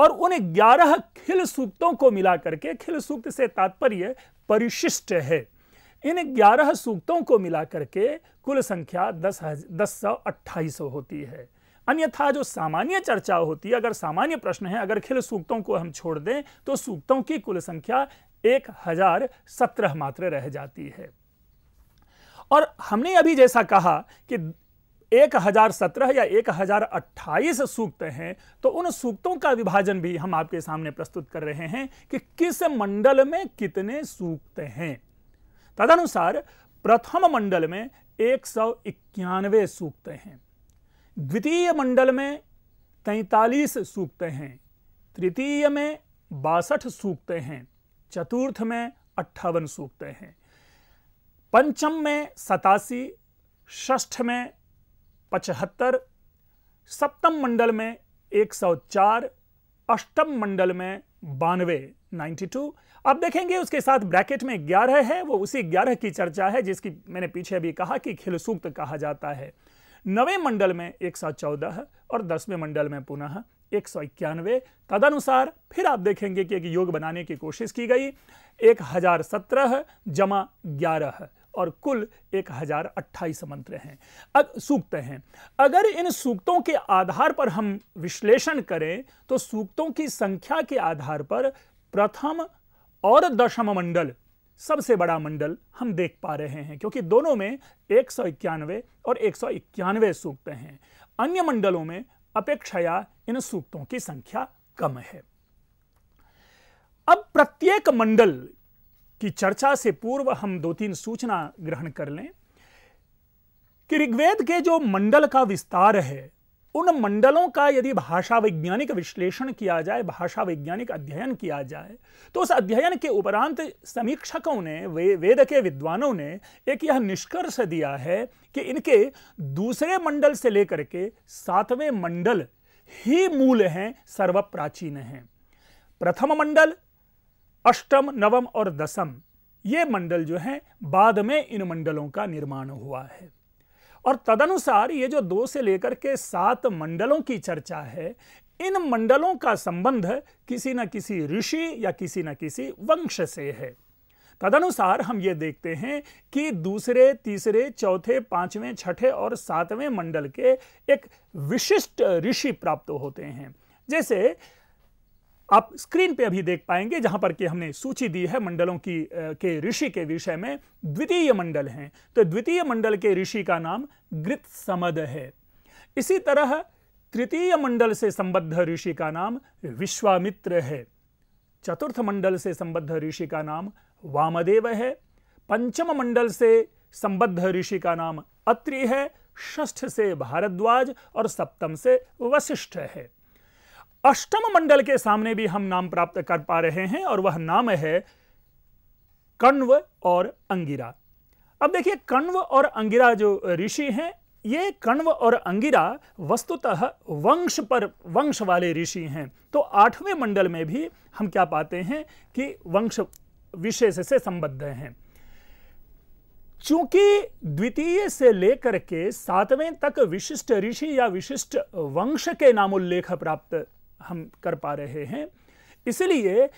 और उन ग्यारह खिल सूक्तों को मिलाकर के खिल सूक्त से तात्पर्य परिशिष्ट है इन ग्यारह सूक्तों को मिलाकर के कुल संख्या दस हज दस सौ अट्ठाईस होती है अन्यथा जो सामान्य चर्चा होती है अगर सामान्य प्रश्न है अगर खिल सूक्तों को हम छोड़ दें तो सूक्तों की कुल संख्या एक हजार सत्रह मात्र रह जाती है और हमने अभी जैसा कहा कि एक हजार सत्रह या एक हजार अट्ठाईस सूक्त हैं तो उन सूक्तों का विभाजन भी हम आपके सामने प्रस्तुत कर रहे हैं कि किस मंडल में कितने सूक्त हैं तदनुसार प्रथम मंडल में एक सौ इक्यानवे सूक्त हैं द्वितीय मंडल में तैतालीस सूक्त हैं तृतीय में बासठ सूक्त हैं चतुर्थ में अट्ठावन सूक्त हैं पंचम में सतासी ष्ठ में पचहत्तर सप्तम मंडल में 104 अष्टम मंडल में बानवे 92 अब देखेंगे उसके साथ ब्रैकेट में ग्यारह है वो उसी ग्यारह की चर्चा है जिसकी मैंने पीछे भी कहा कि खिल सूक्त कहा जाता है नवे मंडल में 114 और दसवें मंडल में पुनः एक सौ इक्यानवे तदनुसार फिर आप देखेंगे कि एक योग बनाने की कोशिश की गई एक हजार सत्रह जमा ग्यारह और कुल एक हजार अट्ठाईस मंत्र हैं अग, सूक्त हैं अगर इन सूक्तों के आधार पर हम विश्लेषण करें तो सूक्तों की संख्या के आधार पर प्रथम और दशम मंडल सबसे बड़ा मंडल हम देख पा रहे हैं क्योंकि दोनों में एक सौ इक्यानवे और एक सौ इक्यानवे सूक्त हैं अन्य मंडलों में अपेक्षाया इन सूक्तों की संख्या कम है अब प्रत्येक मंडल की चर्चा से पूर्व हम दो तीन सूचना ग्रहण कर लें कि ऋग्वेद के जो मंडल का विस्तार है उन मंडलों का यदि भाषा वैज्ञानिक विश्लेषण किया जाए भाषा वैज्ञानिक अध्ययन किया जाए तो उस अध्ययन के उपरांत समीक्षकों ने वे, वेद के विद्वानों ने एक यह निष्कर्ष दिया है कि इनके दूसरे मंडल से लेकर के सातवें मंडल ही मूल हैं सर्वप्राचीन हैं प्रथम मंडल अष्टम नवम और दसम ये मंडल जो है बाद में इन मंडलों का निर्माण हुआ है और तदनुसार ये जो दो से लेकर के सात मंडलों की चर्चा है इन मंडलों का संबंध किसी न किसी ऋषि या किसी न किसी वंश से है तदनुसार हम ये देखते हैं कि दूसरे तीसरे चौथे पांचवें छठे और सातवें मंडल के एक विशिष्ट ऋषि प्राप्त होते हैं जैसे आप स्क्रीन पे अभी देख पाएंगे जहां पर कि हमने सूची दी है मंडलों की के ऋषि के विषय में द्वितीय मंडल हैं तो द्वितीय मंडल के ऋषि का नाम गृत समद है इसी तरह तृतीय मंडल से संबद्ध ऋषि का नाम विश्वामित्र है चतुर्थ मंडल से संबद्ध ऋषि का नाम वामदेव है पंचम मंडल से संबद्ध ऋषि का नाम अत्रि है ष्ठ से भारद्वाज और सप्तम से वशिष्ठ है अष्टम मंडल के सामने भी हम नाम प्राप्त कर पा रहे हैं और वह नाम है कण्व और अंगिरा अब देखिए कण्व और अंगिरा जो ऋषि हैं ये कण्व और अंगिरा वस्तुतः वंश पर वंश वाले ऋषि हैं तो आठवें मंडल में भी हम क्या पाते हैं कि वंश विशेष से संबद्ध हैं चूंकि द्वितीय से लेकर के सातवें तक विशिष्ट ऋषि या विशिष्ट वंश के नामोल्लेख प्राप्त हम कर पा रहे हैं इसलिए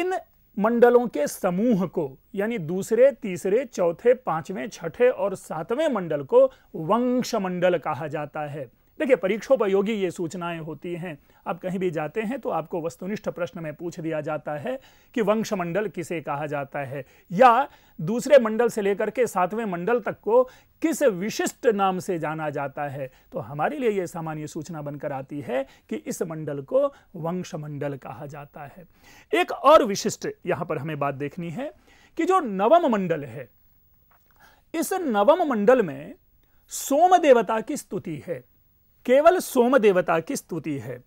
इन मंडलों के समूह को यानी दूसरे तीसरे चौथे पांचवें छठे और सातवें मंडल को वंश मंडल कहा जाता है देखिए परीक्षोपयोगी ये सूचनाएं होती हैं आप कहीं भी जाते हैं तो आपको वस्तुनिष्ठ प्रश्न में पूछ दिया जाता है कि वंशमंडल किसे कहा जाता है या दूसरे मंडल से लेकर के सातवें मंडल तक को किस विशिष्ट नाम से जाना जाता है तो हमारे लिए यह सामान्य सूचना बनकर आती है कि इस मंडल को वंशमंडल कहा जाता है एक और विशिष्ट यहां पर हमें बात देखनी है कि जो नवम मंडल है इस नवम मंडल में सोम देवता की स्तुति है केवल सोम देवता की स्तुति है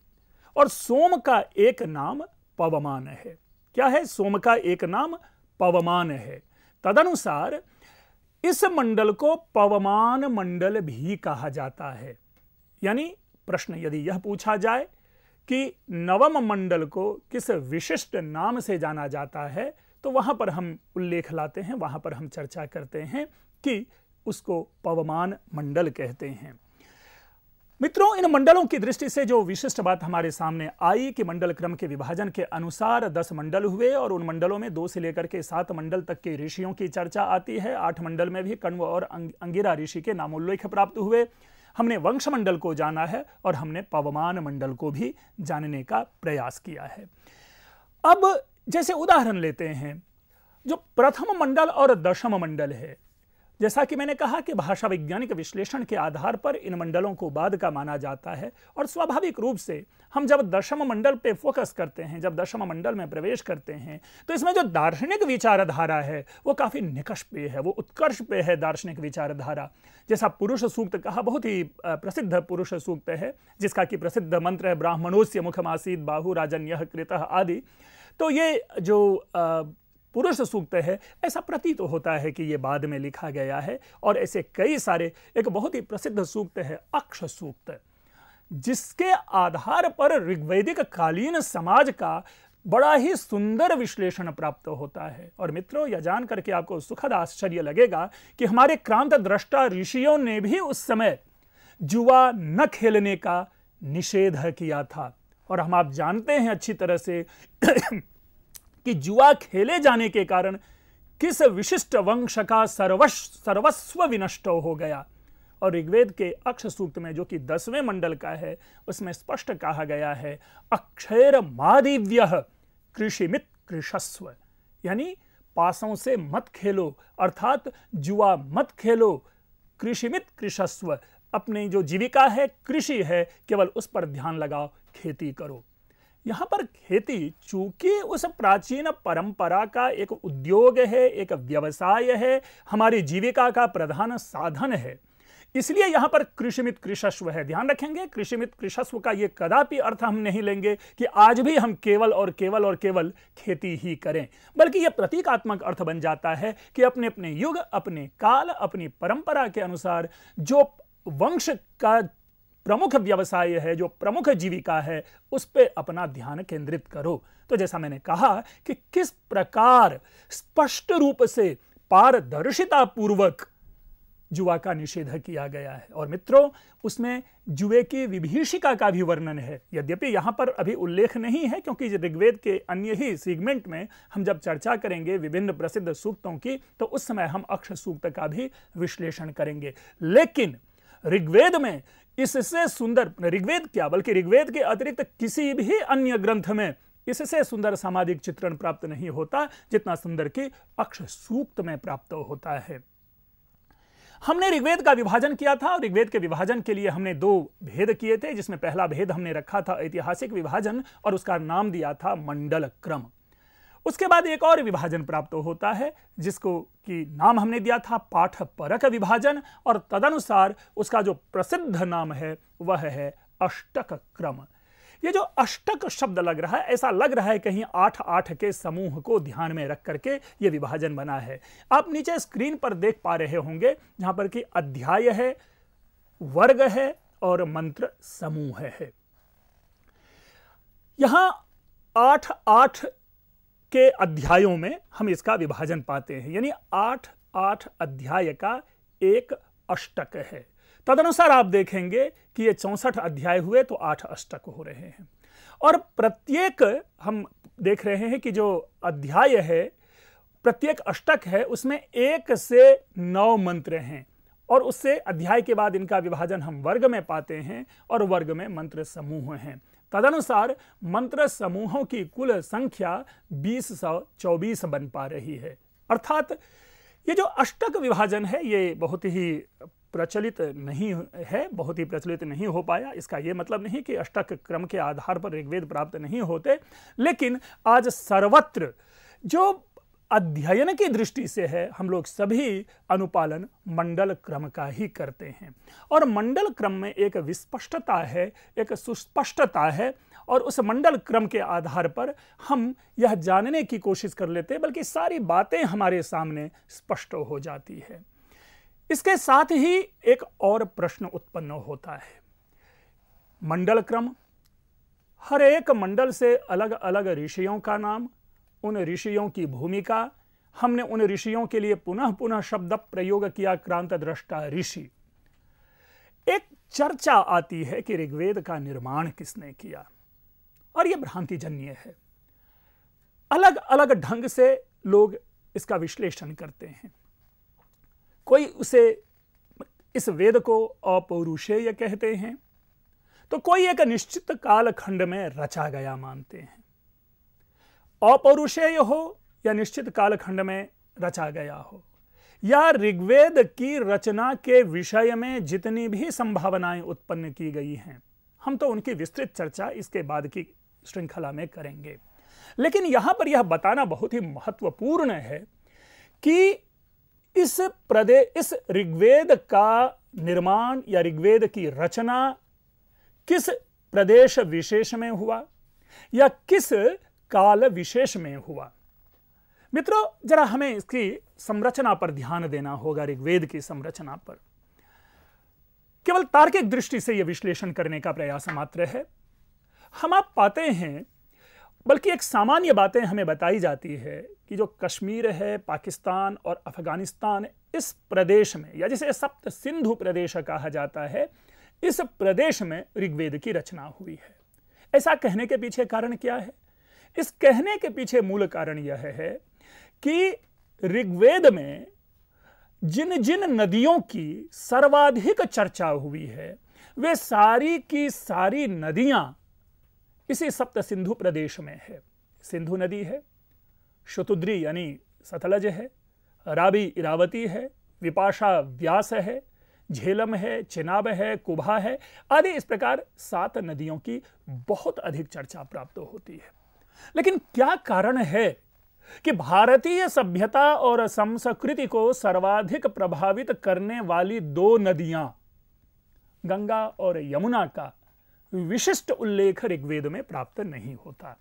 और सोम का एक नाम पवमान है क्या है सोम का एक नाम पवमान है तदनुसार इस मंडल को पवमान मंडल भी कहा जाता है यानी प्रश्न यदि यह पूछा जाए कि नवम मंडल को किस विशिष्ट नाम से जाना जाता है तो वहां पर हम उल्लेख लाते हैं वहां पर हम चर्चा करते हैं कि उसको पवमान मंडल कहते हैं मित्रों इन मंडलों की दृष्टि से जो विशिष्ट बात हमारे सामने आई कि मंडल क्रम के विभाजन के अनुसार दस मंडल हुए और उन मंडलों में दो से लेकर के सात मंडल तक के ऋषियों की चर्चा आती है आठ मंडल में भी कण्व और अंगिरा ऋषि के नामोल्लेख प्राप्त हुए हमने वंश मंडल को जाना है और हमने पवमान मंडल को भी जानने का प्रयास किया है अब जैसे उदाहरण लेते हैं जो प्रथम मंडल और दशम मंडल है जैसा कि मैंने कहा कि भाषा वैज्ञानिक विश्लेषण के आधार पर इन मंडलों को बाद का माना जाता है और स्वाभाविक रूप से हम जब दशम मंडल पे फोकस करते हैं जब दशम मंडल में प्रवेश करते हैं तो इसमें जो दार्शनिक विचारधारा है वो काफ़ी निकष पे है वो उत्कर्ष पे है दार्शनिक विचारधारा जैसा पुरुष सूक्त कहा बहुत ही प्रसिद्ध पुरुष सूक्त है जिसका कि प्रसिद्ध मंत्र है ब्राह्मणोस्य मुखमासीद बाहु राजन्य कृत आदि तो ये जो पुरुष सूक्त है ऐसा प्रतीत तो होता है कि ये बाद में लिखा गया है और ऐसे कई सारे एक बहुत ही प्रसिद्ध सूक्त है अक्ष सूक्त जिसके आधार पर ऋग्वैदिक कालीन समाज का बड़ा ही सुंदर विश्लेषण प्राप्त होता है और मित्रों यह जान करके आपको सुखद आश्चर्य लगेगा कि हमारे क्रांत दृष्टा ऋषियों ने भी उस समय जुआ न खेलने का निषेध किया था और हम आप जानते हैं अच्छी तरह से कि जुआ खेले जाने के कारण किस विशिष्ट वंश का सर्वश सर्वस्व विनष्ट हो गया और ऋग्वेद के अक्ष सूक्त में जो कि दसवें मंडल का है उसमें स्पष्ट कहा गया है अक्षर मादिव्य कृषिमित कृषस्व यानी पासों से मत खेलो अर्थात जुआ मत खेलो कृषिमित कृषस्व अपनी जो जीविका है कृषि है केवल उस पर ध्यान लगाओ खेती करो यहाँ पर खेती चूंकि उस प्राचीन परंपरा का एक उद्योग है एक व्यवसाय है हमारी जीविका का प्रधान साधन है इसलिए यहाँ पर कृषिमित कृषस्व है ध्यान रखेंगे कृषिमित कृषस्व का ये कदापि अर्थ हम नहीं लेंगे कि आज भी हम केवल और केवल और केवल खेती ही करें बल्कि यह प्रतीकात्मक अर्थ बन जाता है कि अपने अपने युग अपने काल अपनी परंपरा के अनुसार जो वंश का प्रमुख व्यवसाय है जो प्रमुख जीविका है उस पर अपना ध्यान केंद्रित करो तो जैसा मैंने कहा कि किस प्रकार स्पष्ट रूप से पारदर्शिता पूर्वक जुआ का निषेध किया गया है और मित्रों उसमें जुए की विभीषिका का भी वर्णन है यद्यपि यहां पर अभी उल्लेख नहीं है क्योंकि ऋग्वेद के अन्य ही सीगमेंट में हम जब चर्चा करेंगे विभिन्न प्रसिद्ध सूक्तों की तो उस समय हम अक्ष सूक्त का भी विश्लेषण करेंगे लेकिन ऋग्वेद में इससे सुंदर ऋग्वेद क्या बल्कि ऋग्वेद के अतिरिक्त किसी भी अन्य ग्रंथ में इससे सुंदर सामाजिक चित्रण प्राप्त नहीं होता जितना सुंदर की अक्ष सूक्त में प्राप्त होता है हमने ऋग्वेद का विभाजन किया था और ऋग्वेद के विभाजन के लिए हमने दो भेद किए थे जिसमें पहला भेद हमने रखा था ऐतिहासिक विभाजन और उसका नाम दिया था मंडल क्रम उसके बाद एक और विभाजन प्राप्त होता है जिसको कि नाम हमने दिया था पाठ परक विभाजन और तदनुसार उसका जो प्रसिद्ध नाम है वह है अष्टक क्रम ये जो अष्टक शब्द लग रहा है ऐसा लग रहा है कहीं आठ आठ के समूह को ध्यान में रख करके ये विभाजन बना है आप नीचे स्क्रीन पर देख पा रहे होंगे जहां पर कि अध्याय है वर्ग है और मंत्र समूह है यहां आठ आठ के अध्यायों में हम इसका विभाजन पाते हैं यानी आठ आठ अध्याय का एक अष्टक है तदनुसार आप देखेंगे कि ये चौंसठ अध्याय हुए तो आठ अष्टक हो रहे हैं और प्रत्येक हम देख रहे हैं कि जो अध्याय है प्रत्येक अष्टक है उसमें एक से नौ मंत्र हैं और उससे अध्याय के बाद इनका विभाजन हम वर्ग में पाते हैं और वर्ग में मंत्र समूह हैं तदनुसार मंत्र समूहों की कुल संख्या बीस सौ चौबीस बन पा रही है अर्थात ये जो अष्टक विभाजन है ये बहुत ही प्रचलित नहीं है बहुत ही प्रचलित नहीं हो पाया इसका ये मतलब नहीं कि अष्टक क्रम के आधार पर ऋग्वेद प्राप्त नहीं होते लेकिन आज सर्वत्र जो अध्ययन की दृष्टि से है हम लोग सभी अनुपालन मंडल क्रम का ही करते हैं और मंडल क्रम में एक विस्पष्टता है एक सुस्पष्टता है और उस मंडल क्रम के आधार पर हम यह जानने की कोशिश कर लेते हैं बल्कि सारी बातें हमारे सामने स्पष्ट हो जाती है इसके साथ ही एक और प्रश्न उत्पन्न होता है मंडल क्रम हर एक मंडल से अलग अलग ऋषियों का नाम उन ऋषियों की भूमिका हमने उन ऋषियों के लिए पुनः पुनः शब्द प्रयोग किया क्रांत दृष्टा ऋषि एक चर्चा आती है कि ऋग्वेद का निर्माण किसने किया और यह भ्रांतिजन्य है अलग अलग ढंग से लोग इसका विश्लेषण करते हैं कोई उसे इस वेद को अपौरुषेय कहते हैं तो कोई एक निश्चित कालखंड में रचा गया मानते हैं अपौरुषेय हो या निश्चित कालखंड में रचा गया हो या ऋग्वेद की रचना के विषय में जितनी भी संभावनाएं उत्पन्न की गई हैं हम तो उनकी विस्तृत चर्चा इसके बाद की श्रृंखला में करेंगे लेकिन यहां पर यह बताना बहुत ही महत्वपूर्ण है कि इस प्रदेश इस ऋग्वेद का निर्माण या ऋग्वेद की रचना किस प्रदेश विशेष में हुआ या किस काल विशेष में हुआ मित्रों जरा हमें इसकी संरचना पर ध्यान देना होगा ऋग्वेद की संरचना पर केवल तार्किक दृष्टि से यह विश्लेषण करने का प्रयास मात्र है हम आप पाते हैं बल्कि एक सामान्य बातें हमें बताई जाती है कि जो कश्मीर है पाकिस्तान और अफगानिस्तान इस प्रदेश में या जिसे सप्त सिंधु प्रदेश कहा जाता है इस प्रदेश में ऋग्वेद की रचना हुई है ऐसा कहने के पीछे कारण क्या है इस कहने के पीछे मूल कारण यह है कि ऋग्वेद में जिन जिन नदियों की सर्वाधिक चर्चा हुई है वे सारी की सारी नदियां इसी सप्त सिंधु प्रदेश में है सिंधु नदी है शतुद्री यानी सतलज है राबी इरावती है विपाशा व्यास है झेलम है चिनाब है कुभा है आदि इस प्रकार सात नदियों की बहुत अधिक चर्चा प्राप्त होती है लेकिन क्या कारण है कि भारतीय सभ्यता और संस्कृति को सर्वाधिक प्रभावित करने वाली दो नदियां गंगा और यमुना का विशिष्ट उल्लेख ऋग्वेद में प्राप्त नहीं होता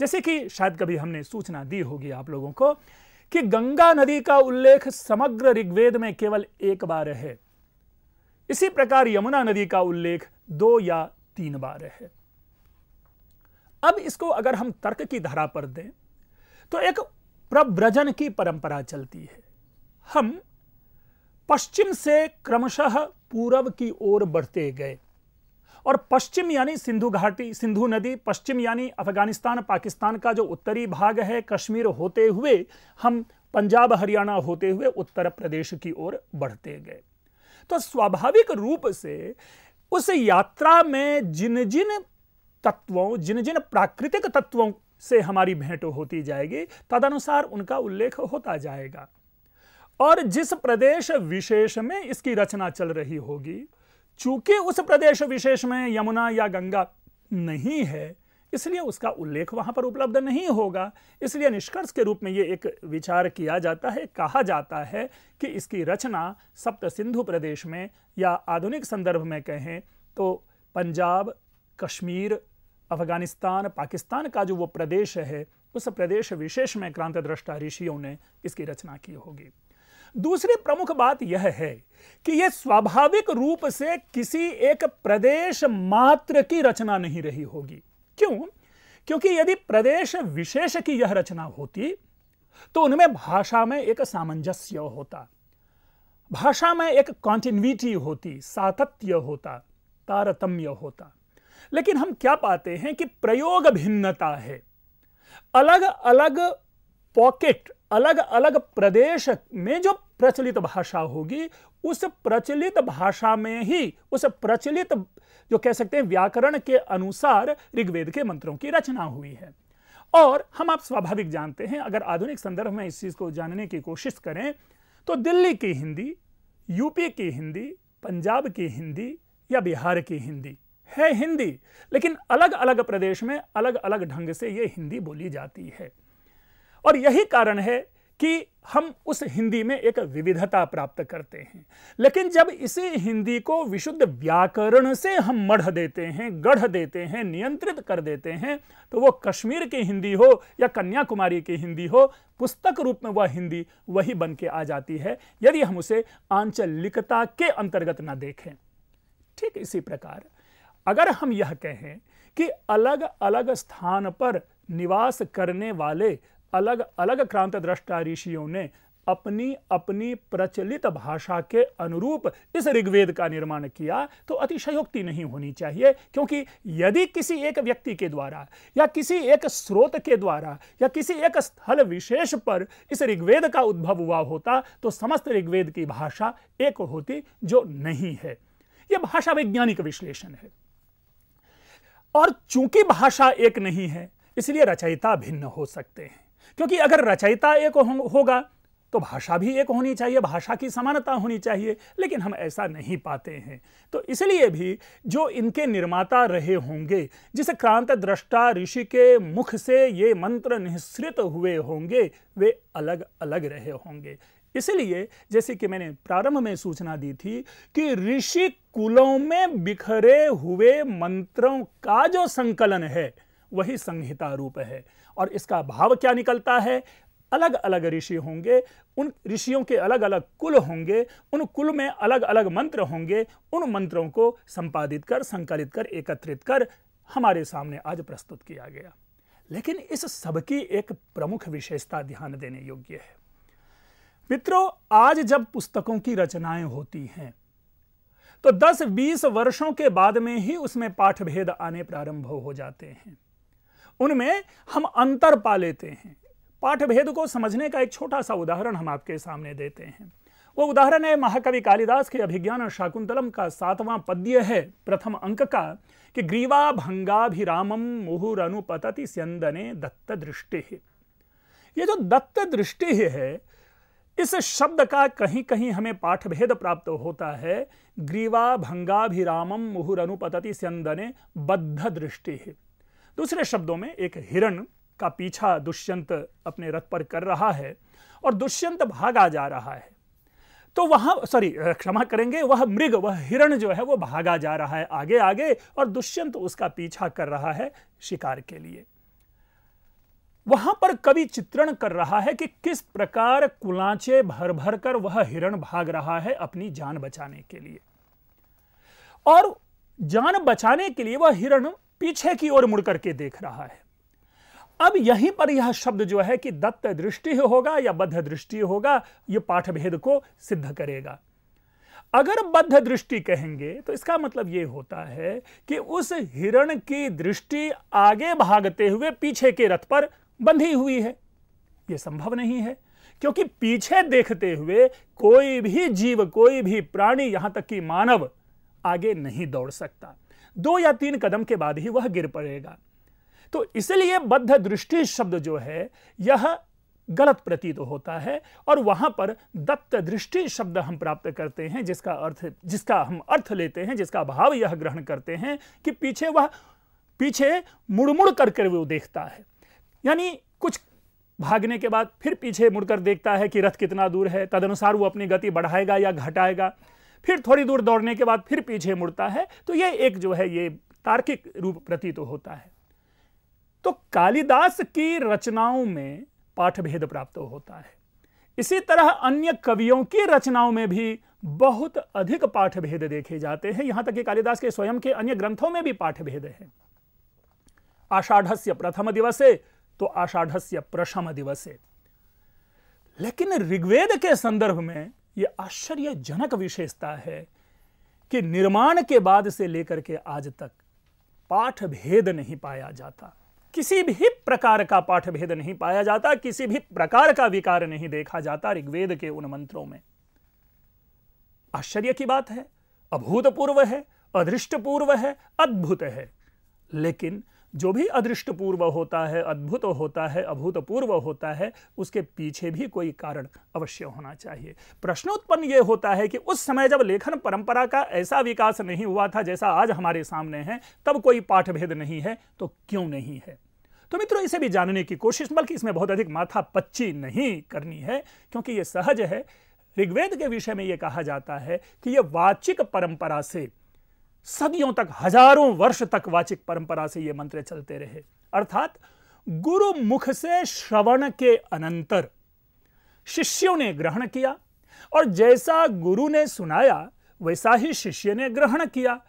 जैसे कि शायद कभी हमने सूचना दी होगी आप लोगों को कि गंगा नदी का उल्लेख समग्र ऋग्वेद में केवल एक बार है इसी प्रकार यमुना नदी का उल्लेख दो या तीन बार है अब इसको अगर हम तर्क की धारा पर दें तो एक प्रव्रजन की परंपरा चलती है हम पश्चिम से क्रमशः पूरब की ओर बढ़ते गए और पश्चिम यानी सिंधु घाटी सिंधु नदी पश्चिम यानी अफगानिस्तान पाकिस्तान का जो उत्तरी भाग है कश्मीर होते हुए हम पंजाब हरियाणा होते हुए उत्तर प्रदेश की ओर बढ़ते गए तो स्वाभाविक रूप से उस यात्रा में जिन जिन तत्वों जिन जिन प्राकृतिक तत्वों से हमारी भेंट होती जाएगी तदनुसार उनका उल्लेख होता जाएगा और जिस प्रदेश विशेष में इसकी रचना चल रही होगी चूंकि उस प्रदेश विशेष में यमुना या गंगा नहीं है इसलिए उसका उल्लेख वहां पर उपलब्ध नहीं होगा इसलिए निष्कर्ष के रूप में ये एक विचार किया जाता है कहा जाता है कि इसकी रचना सप्त सिंधु प्रदेश में या आधुनिक संदर्भ में कहें तो पंजाब कश्मीर अफगानिस्तान पाकिस्तान का जो वो प्रदेश है उस प्रदेश विशेष में दृष्टा ऋषियों ने इसकी रचना की होगी दूसरी प्रमुख बात यह है कि यह स्वाभाविक रूप से किसी एक प्रदेश मात्र की रचना नहीं रही होगी क्यों क्योंकि यदि प्रदेश विशेष की यह रचना होती तो उनमें भाषा में एक सामंजस्य होता भाषा में एक कॉन्टिन्यूटी होती सातत्य होता तारतम्य होता लेकिन हम क्या पाते हैं कि प्रयोग भिन्नता है अलग अलग पॉकेट अलग अलग प्रदेश में जो प्रचलित भाषा होगी उस प्रचलित भाषा में ही उस प्रचलित जो कह सकते हैं व्याकरण के अनुसार ऋग्वेद के मंत्रों की रचना हुई है और हम आप स्वाभाविक जानते हैं अगर आधुनिक संदर्भ में इस चीज़ को जानने की कोशिश करें तो दिल्ली की हिंदी यूपी की हिंदी पंजाब की हिंदी या बिहार की हिंदी है हिंदी लेकिन अलग अलग प्रदेश में अलग अलग ढंग से ये हिंदी बोली जाती है और यही कारण है कि हम उस हिंदी में एक विविधता प्राप्त करते हैं लेकिन जब इसी हिंदी को विशुद्ध व्याकरण से हम मढ़ देते हैं गढ़ देते हैं नियंत्रित कर देते हैं तो वो कश्मीर की हिंदी हो या कन्याकुमारी की हिंदी हो पुस्तक रूप में वह हिंदी वही बन के आ जाती है यदि हम उसे आंचलिकता के अंतर्गत ना देखें ठीक इसी प्रकार अगर हम यह कहें कि अलग अलग स्थान पर निवास करने वाले अलग अलग क्रांत दृष्टा ऋषियों ने अपनी अपनी प्रचलित भाषा के अनुरूप इस ऋग्वेद का निर्माण किया तो अतिशयोक्ति नहीं होनी चाहिए क्योंकि यदि किसी एक व्यक्ति के द्वारा या किसी एक स्रोत के द्वारा या किसी एक स्थल विशेष पर इस ऋग्वेद का उद्भव हुआ होता तो समस्त ऋग्वेद की भाषा एक होती जो नहीं है यह भाषा वैज्ञानिक विश्लेषण है और चूंकि भाषा एक नहीं है इसलिए रचयिता भिन्न हो सकते हैं क्योंकि अगर रचयिता एक हो, होगा तो भाषा भी एक होनी चाहिए भाषा की समानता होनी चाहिए लेकिन हम ऐसा नहीं पाते हैं तो इसलिए भी जो इनके निर्माता रहे होंगे जिस क्रांत दृष्टा ऋषि के मुख से ये मंत्र निःसृत हुए होंगे वे अलग अलग रहे होंगे इसलिए जैसे कि मैंने प्रारंभ में सूचना दी थी कि ऋषि कुलों में बिखरे हुए मंत्रों का जो संकलन है वही संहिता रूप है और इसका भाव क्या निकलता है अलग अलग ऋषि होंगे उन ऋषियों के अलग अलग कुल होंगे उन कुल में अलग अलग मंत्र होंगे उन मंत्रों को संपादित कर संकलित कर एकत्रित कर हमारे सामने आज प्रस्तुत किया गया लेकिन इस सबकी एक प्रमुख विशेषता ध्यान देने योग्य है मित्रों आज जब पुस्तकों की रचनाएं होती हैं तो 10-20 वर्षों के बाद में ही उसमें पाठभेद आने प्रारंभ हो जाते हैं उनमें हम अंतर पा लेते हैं पाठभेद को समझने का एक छोटा सा उदाहरण हम आपके सामने देते हैं वो उदाहरण है महाकवि कालिदास के अभिज्ञान शाकुंतलम का सातवां पद्य है प्रथम अंक का कि ग्रीवा भंगाभिरामम मुहुर अनुपतति स्यंदने दत्त दृष्टि ये जो दत्त दृष्टि है इस शब्द का कहीं कहीं हमें पाठभेद प्राप्त होता है ग्रीवा भंगाभिरामम मुहुर अनुपतति स्यंदने बद्ध दृष्टि है दूसरे शब्दों में एक हिरण का पीछा दुष्यंत अपने रथ पर कर रहा है और दुष्यंत भागा जा रहा है तो वहां सॉरी क्षमा करेंगे वह मृग वह हिरण जो है वह भागा जा रहा है आगे आगे और दुष्यंत उसका पीछा कर रहा है शिकार के लिए वहां पर कवि चित्रण कर रहा है कि किस प्रकार कुलाचे भर भर कर वह हिरण भाग रहा है अपनी जान बचाने के लिए और जान बचाने के लिए वह हिरण पीछे की ओर मुड़ करके देख रहा है अब यहीं पर यह शब्द जो है कि दत्त दृष्टि होगा या बद्ध दृष्टि होगा यह पाठभेद को सिद्ध करेगा अगर बद्ध दृष्टि कहेंगे तो इसका मतलब यह होता है कि उस हिरण की दृष्टि आगे भागते हुए पीछे के रथ पर बंधी हुई है यह संभव नहीं है क्योंकि पीछे देखते हुए कोई भी जीव कोई भी प्राणी यहां तक कि मानव आगे नहीं दौड़ सकता दो या तीन कदम के बाद ही वह गिर पड़ेगा तो इसलिए बद्ध दृष्टि शब्द जो है यह गलत प्रतीत होता है और वहां पर दत्त दृष्टि शब्द हम प्राप्त करते हैं जिसका अर्थ जिसका हम अर्थ लेते हैं जिसका भाव यह ग्रहण करते हैं कि पीछे वह पीछे मुड़मुड़ करके वो देखता है यानी कुछ भागने के बाद फिर पीछे मुड़कर देखता है कि रथ कितना दूर है तदनुसार वो अपनी गति बढ़ाएगा या घटाएगा फिर थोड़ी दूर दौड़ने के बाद फिर पीछे मुड़ता है तो ये एक जो है ये तार्किक रूप प्रतीत तो होता है तो कालिदास की रचनाओं में पाठभेद प्राप्त होता है इसी तरह अन्य कवियों की रचनाओं में भी बहुत अधिक पाठभेद देखे जाते हैं यहां तक कि कालिदास के स्वयं के अन्य ग्रंथों में भी पाठभेद है आषाढ़ प्रथम दिवसे तो आषाढ़ प्रशम दिवसे लेकिन ऋग्वेद के संदर्भ में यह आश्चर्यजनक विशेषता है कि निर्माण के बाद से लेकर के आज तक पाठ भेद नहीं पाया जाता किसी भी प्रकार का पाठ भेद नहीं पाया जाता किसी भी प्रकार का विकार नहीं देखा जाता ऋग्वेद के उन मंत्रों में आश्चर्य की बात है अभूतपूर्व है अदृष्टपूर्व है अद्भुत है लेकिन जो भी अदृष्टपूर्व होता है अद्भुत होता है अभूतपूर्व होता है उसके पीछे भी कोई कारण अवश्य होना चाहिए प्रश्न उत्पन्न ये होता है कि उस समय जब लेखन परंपरा का ऐसा विकास नहीं हुआ था जैसा आज हमारे सामने है तब कोई पाठभेद नहीं है तो क्यों नहीं है तो मित्रों इसे भी जानने की कोशिश बल्कि इसमें बहुत अधिक माथा पच्ची नहीं करनी है क्योंकि ये सहज है ऋग्वेद के विषय में ये कहा जाता है कि यह वाचिक परंपरा से सदियों तक हजारों वर्ष तक वाचिक परंपरा से ये मंत्र चलते रहे अर्थात गुरु मुख से श्रवण के अनंतर शिष्यों ने ग्रहण किया और जैसा गुरु ने सुनाया वैसा ही शिष्य ने ग्रहण किया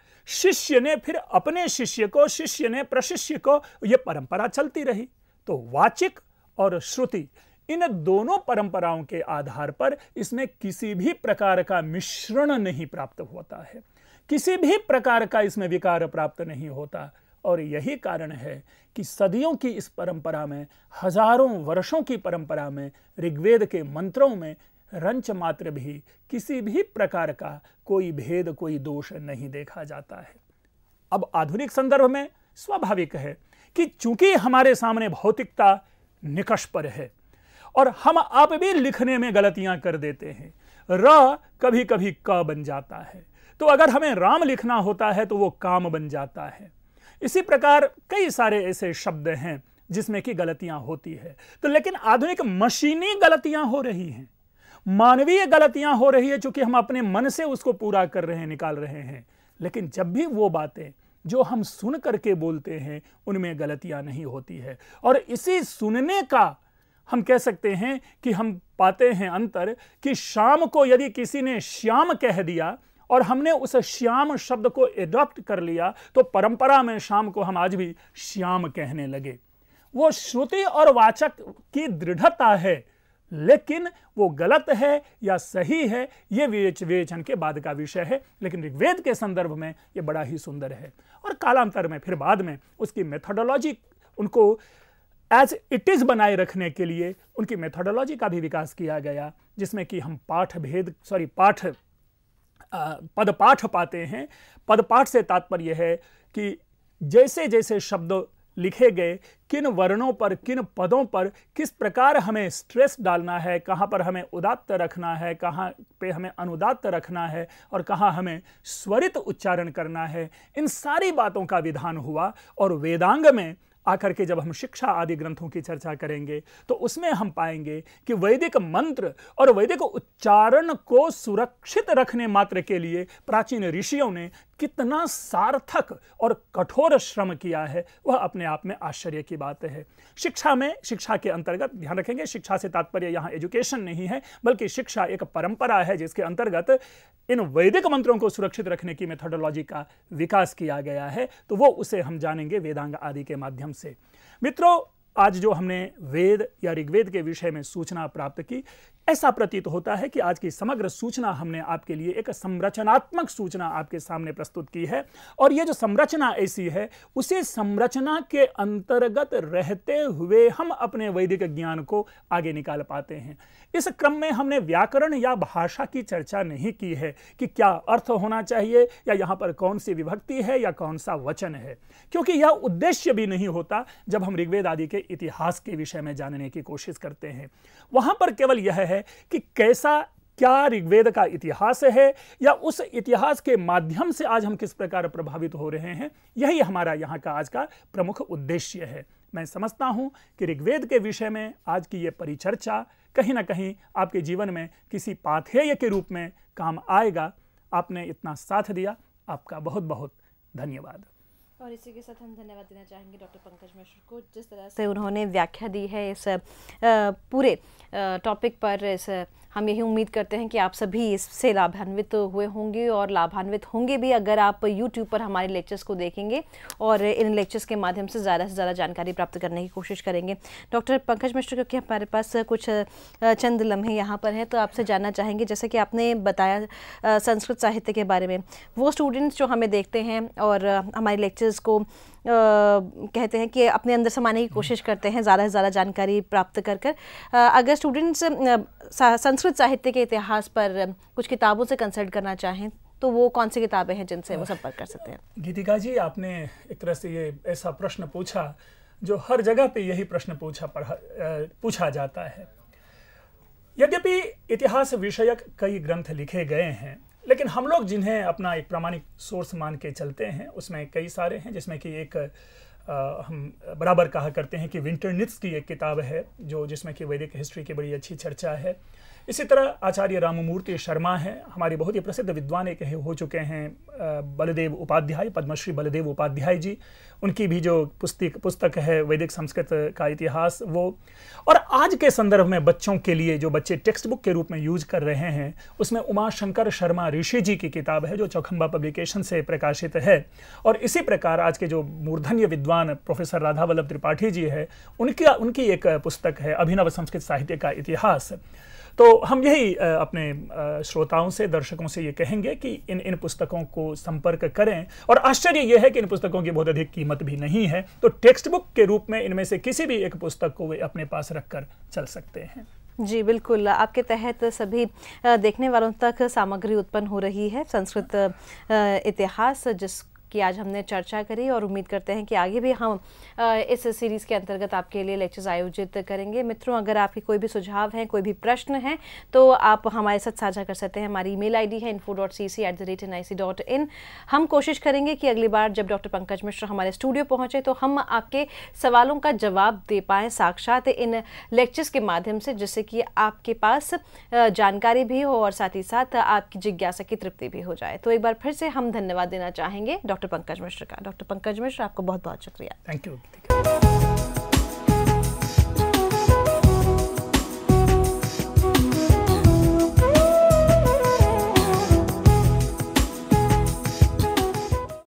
शिष्य ने फिर अपने शिष्य को शिष्य ने प्रशिष्य को यह परंपरा चलती रही तो वाचिक और श्रुति इन दोनों परंपराओं के आधार पर इसमें किसी भी प्रकार का मिश्रण नहीं प्राप्त होता है किसी भी प्रकार का इसमें विकार प्राप्त नहीं होता और यही कारण है कि सदियों की इस परंपरा में हजारों वर्षों की परंपरा में ऋग्वेद के मंत्रों में रंच मात्र भी किसी भी प्रकार का कोई भेद कोई दोष नहीं देखा जाता है अब आधुनिक संदर्भ में स्वाभाविक है कि चूंकि हमारे सामने भौतिकता निकष पर है और हम आप भी लिखने में गलतियां कर देते हैं र कभी कभी क बन जाता है तो अगर हमें राम लिखना होता है तो वो काम बन जाता है इसी प्रकार कई सारे ऐसे शब्द हैं जिसमें कि गलतियां होती है तो लेकिन आधुनिक मशीनी गलतियां हो रही हैं मानवीय गलतियां हो रही है चूंकि हम अपने मन से उसको पूरा कर रहे हैं निकाल रहे हैं लेकिन जब भी वो बातें जो हम सुन करके बोलते हैं उनमें गलतियां नहीं होती है और इसी सुनने का हम कह सकते हैं कि हम पाते हैं अंतर कि शाम को यदि किसी ने श्याम कह दिया और हमने उस श्याम शब्द को एडॉप्ट कर लिया तो परंपरा में श्याम को हम आज भी श्याम कहने लगे वो श्रुति और वाचक की दृढ़ता है लेकिन वो गलत है या सही है ये विवेच विवेचन के बाद का विषय है लेकिन ऋग्वेद के संदर्भ में ये बड़ा ही सुंदर है और कालांतर में फिर बाद में उसकी मेथोडोलॉजी उनको एज इट इज़ बनाए रखने के लिए उनकी मेथोडोलॉजी का भी विकास किया गया जिसमें कि हम पाठ भेद सॉरी पाठ पदपाठ पाते हैं पदपाठ से तात्पर्य है कि जैसे जैसे शब्द लिखे गए किन वर्णों पर किन पदों पर किस प्रकार हमें स्ट्रेस डालना है कहाँ पर हमें उदात्त रखना है कहाँ पे हमें अनुदात्त रखना है और कहाँ हमें स्वरित उच्चारण करना है इन सारी बातों का विधान हुआ और वेदांग में आकर के जब हम शिक्षा आदि ग्रंथों की चर्चा करेंगे तो उसमें हम पाएंगे कि वैदिक मंत्र और वैदिक उच्चारण को सुरक्षित रखने मात्र के लिए प्राचीन ऋषियों ने कितना सार्थक और कठोर श्रम किया है वह अपने आप में आश्चर्य की बात है शिक्षा में शिक्षा के अंतर्गत ध्यान रखेंगे शिक्षा से तात्पर्य यहाँ एजुकेशन नहीं है बल्कि शिक्षा एक परंपरा है जिसके अंतर्गत इन वैदिक मंत्रों को सुरक्षित रखने की मेथोडोलॉजी का विकास किया गया है तो वो उसे हम जानेंगे वेदांग आदि के माध्यम से मित्रों आज जो हमने वेद या ऋग्वेद के विषय में सूचना प्राप्त की ऐसा प्रतीत होता है कि आज की समग्र सूचना हमने आपके लिए एक संरचनात्मक सूचना आपके सामने प्रस्तुत की है और ये जो संरचना ऐसी है उसे संरचना के अंतर्गत रहते हुए हम अपने वैदिक ज्ञान को आगे निकाल पाते हैं इस क्रम में हमने व्याकरण या भाषा की चर्चा नहीं की है कि क्या अर्थ होना चाहिए या यहाँ पर कौन सी विभक्ति है या कौन सा वचन है क्योंकि यह उद्देश्य भी नहीं होता जब हम ऋग्वेद आदि के इतिहास के विषय में जानने की कोशिश करते हैं वहां पर केवल यह है कि कैसा क्या ऋग्वेद का इतिहास है या उस इतिहास के माध्यम से आज हम किस प्रकार प्रभावित हो रहे हैं यही हमारा यहाँ का आज का प्रमुख उद्देश्य है मैं समझता हूँ कि ऋग्वेद के विषय में आज की ये परिचर्चा कहीं ना कहीं आपके जीवन में किसी पाथेय के रूप में काम आएगा आपने इतना साथ दिया आपका बहुत बहुत धन्यवाद और इसी के साथ हम धन्यवाद देना चाहेंगे डॉक्टर पंकज मिश्र को जिस तरह से उन्होंने व्याख्या दी है इस पूरे टॉपिक पर इस हम यही उम्मीद करते हैं कि आप सभी इससे लाभान्वित हुए होंगे और लाभान्वित होंगे भी अगर आप YouTube पर हमारे लेक्चर्स को देखेंगे और इन लेक्चर्स के माध्यम से ज़्यादा से ज़्यादा जानकारी प्राप्त करने की कोशिश करेंगे डॉक्टर पंकज मिश्र क्योंकि हमारे पास कुछ चंद लम्हे यहाँ पर हैं तो आपसे जानना चाहेंगे जैसे कि आपने बताया संस्कृत साहित्य के बारे में वो स्टूडेंट्स जो हमें देखते हैं और हमारे लेक्चर केसेस को आ, कहते हैं कि अपने अंदर समाने की कोशिश करते हैं ज़्यादा से ज़्यादा जानकारी प्राप्त कर कर आ, अगर स्टूडेंट्स संस्कृत साहित्य के इतिहास पर कुछ किताबों से कंसल्ट करना चाहें तो वो कौन सी किताबें हैं जिनसे वो संपर्क कर सकते हैं गीतिका जी आपने एक तरह से ये ऐसा प्रश्न पूछा जो हर जगह पे यही प्रश्न पूछा पढ़ा पूछा जाता है यद्यपि इतिहास विषयक कई ग्रंथ लिखे गए हैं लेकिन हम लोग जिन्हें अपना एक प्रामाणिक सोर्स मान के चलते हैं उसमें कई सारे हैं जिसमें कि एक आ, हम बराबर कहा करते हैं कि विंटरनिथ्स की एक किताब है जो जिसमें कि वैदिक हिस्ट्री की बड़ी अच्छी चर्चा है इसी तरह आचार्य राममूर्ति शर्मा हैं हमारे बहुत ही प्रसिद्ध विद्वान एक हो चुके हैं बलदेव उपाध्याय पद्मश्री बलदेव उपाध्याय जी उनकी भी जो पुस्तिक पुस्तक है वैदिक संस्कृत का इतिहास वो और आज के संदर्भ में बच्चों के लिए जो बच्चे टेक्स्ट बुक के रूप में यूज कर रहे हैं उसमें उमाशंकर शर्मा ऋषि जी की किताब है जो चौखंबा पब्लिकेशन से प्रकाशित है और इसी प्रकार आज के जो मूर्धन्य विद्वान प्रोफेसर राधावल्लभ त्रिपाठी जी है उनकी उनकी एक पुस्तक है अभिनव संस्कृत साहित्य का इतिहास तो हम यही अपने श्रोताओं से दर्शकों से ये कहेंगे कि इन इन पुस्तकों को संपर्क करें और आश्चर्य यह है कि इन पुस्तकों की बहुत अधिक कीमत भी नहीं है तो टेक्स्ट बुक के रूप में इनमें से किसी भी एक पुस्तक को वे अपने पास रखकर चल सकते हैं जी बिल्कुल आपके तहत सभी देखने वालों तक सामग्री उत्पन्न हो रही है संस्कृत इतिहास जिस की आज हमने चर्चा करी और उम्मीद करते हैं कि आगे भी हम इस सीरीज़ के अंतर्गत आपके लिए लेक्चर्स आयोजित करेंगे मित्रों अगर आपके कोई भी सुझाव हैं कोई भी प्रश्न हैं तो आप हमारे साथ साझा कर सकते हैं हमारी ईमेल आईडी है info dot C C at the rate N I C dot in हम कोशिश करेंगे कि अगली बार जब डॉक्टर पंकज मिश्र हमारे स्टूडियो पहुँचे तो हम आपके सवालों का जवाब दे पाएँ साक्षात इन लेक्चर्स के माध्यम से जिससे कि आपके पास जानकारी भी हो और साथ ही साथ आपकी जिज्ञासा की तृप्ति भी हो जाए तो एक बार फिर से हम धन्यवाद देना चाहेंगे डॉक्टर डॉक्टर पंकज मिश्र का डॉक्टर पंकज मिश्र आपको बहुत बहुत शुक्रिया थैंक यू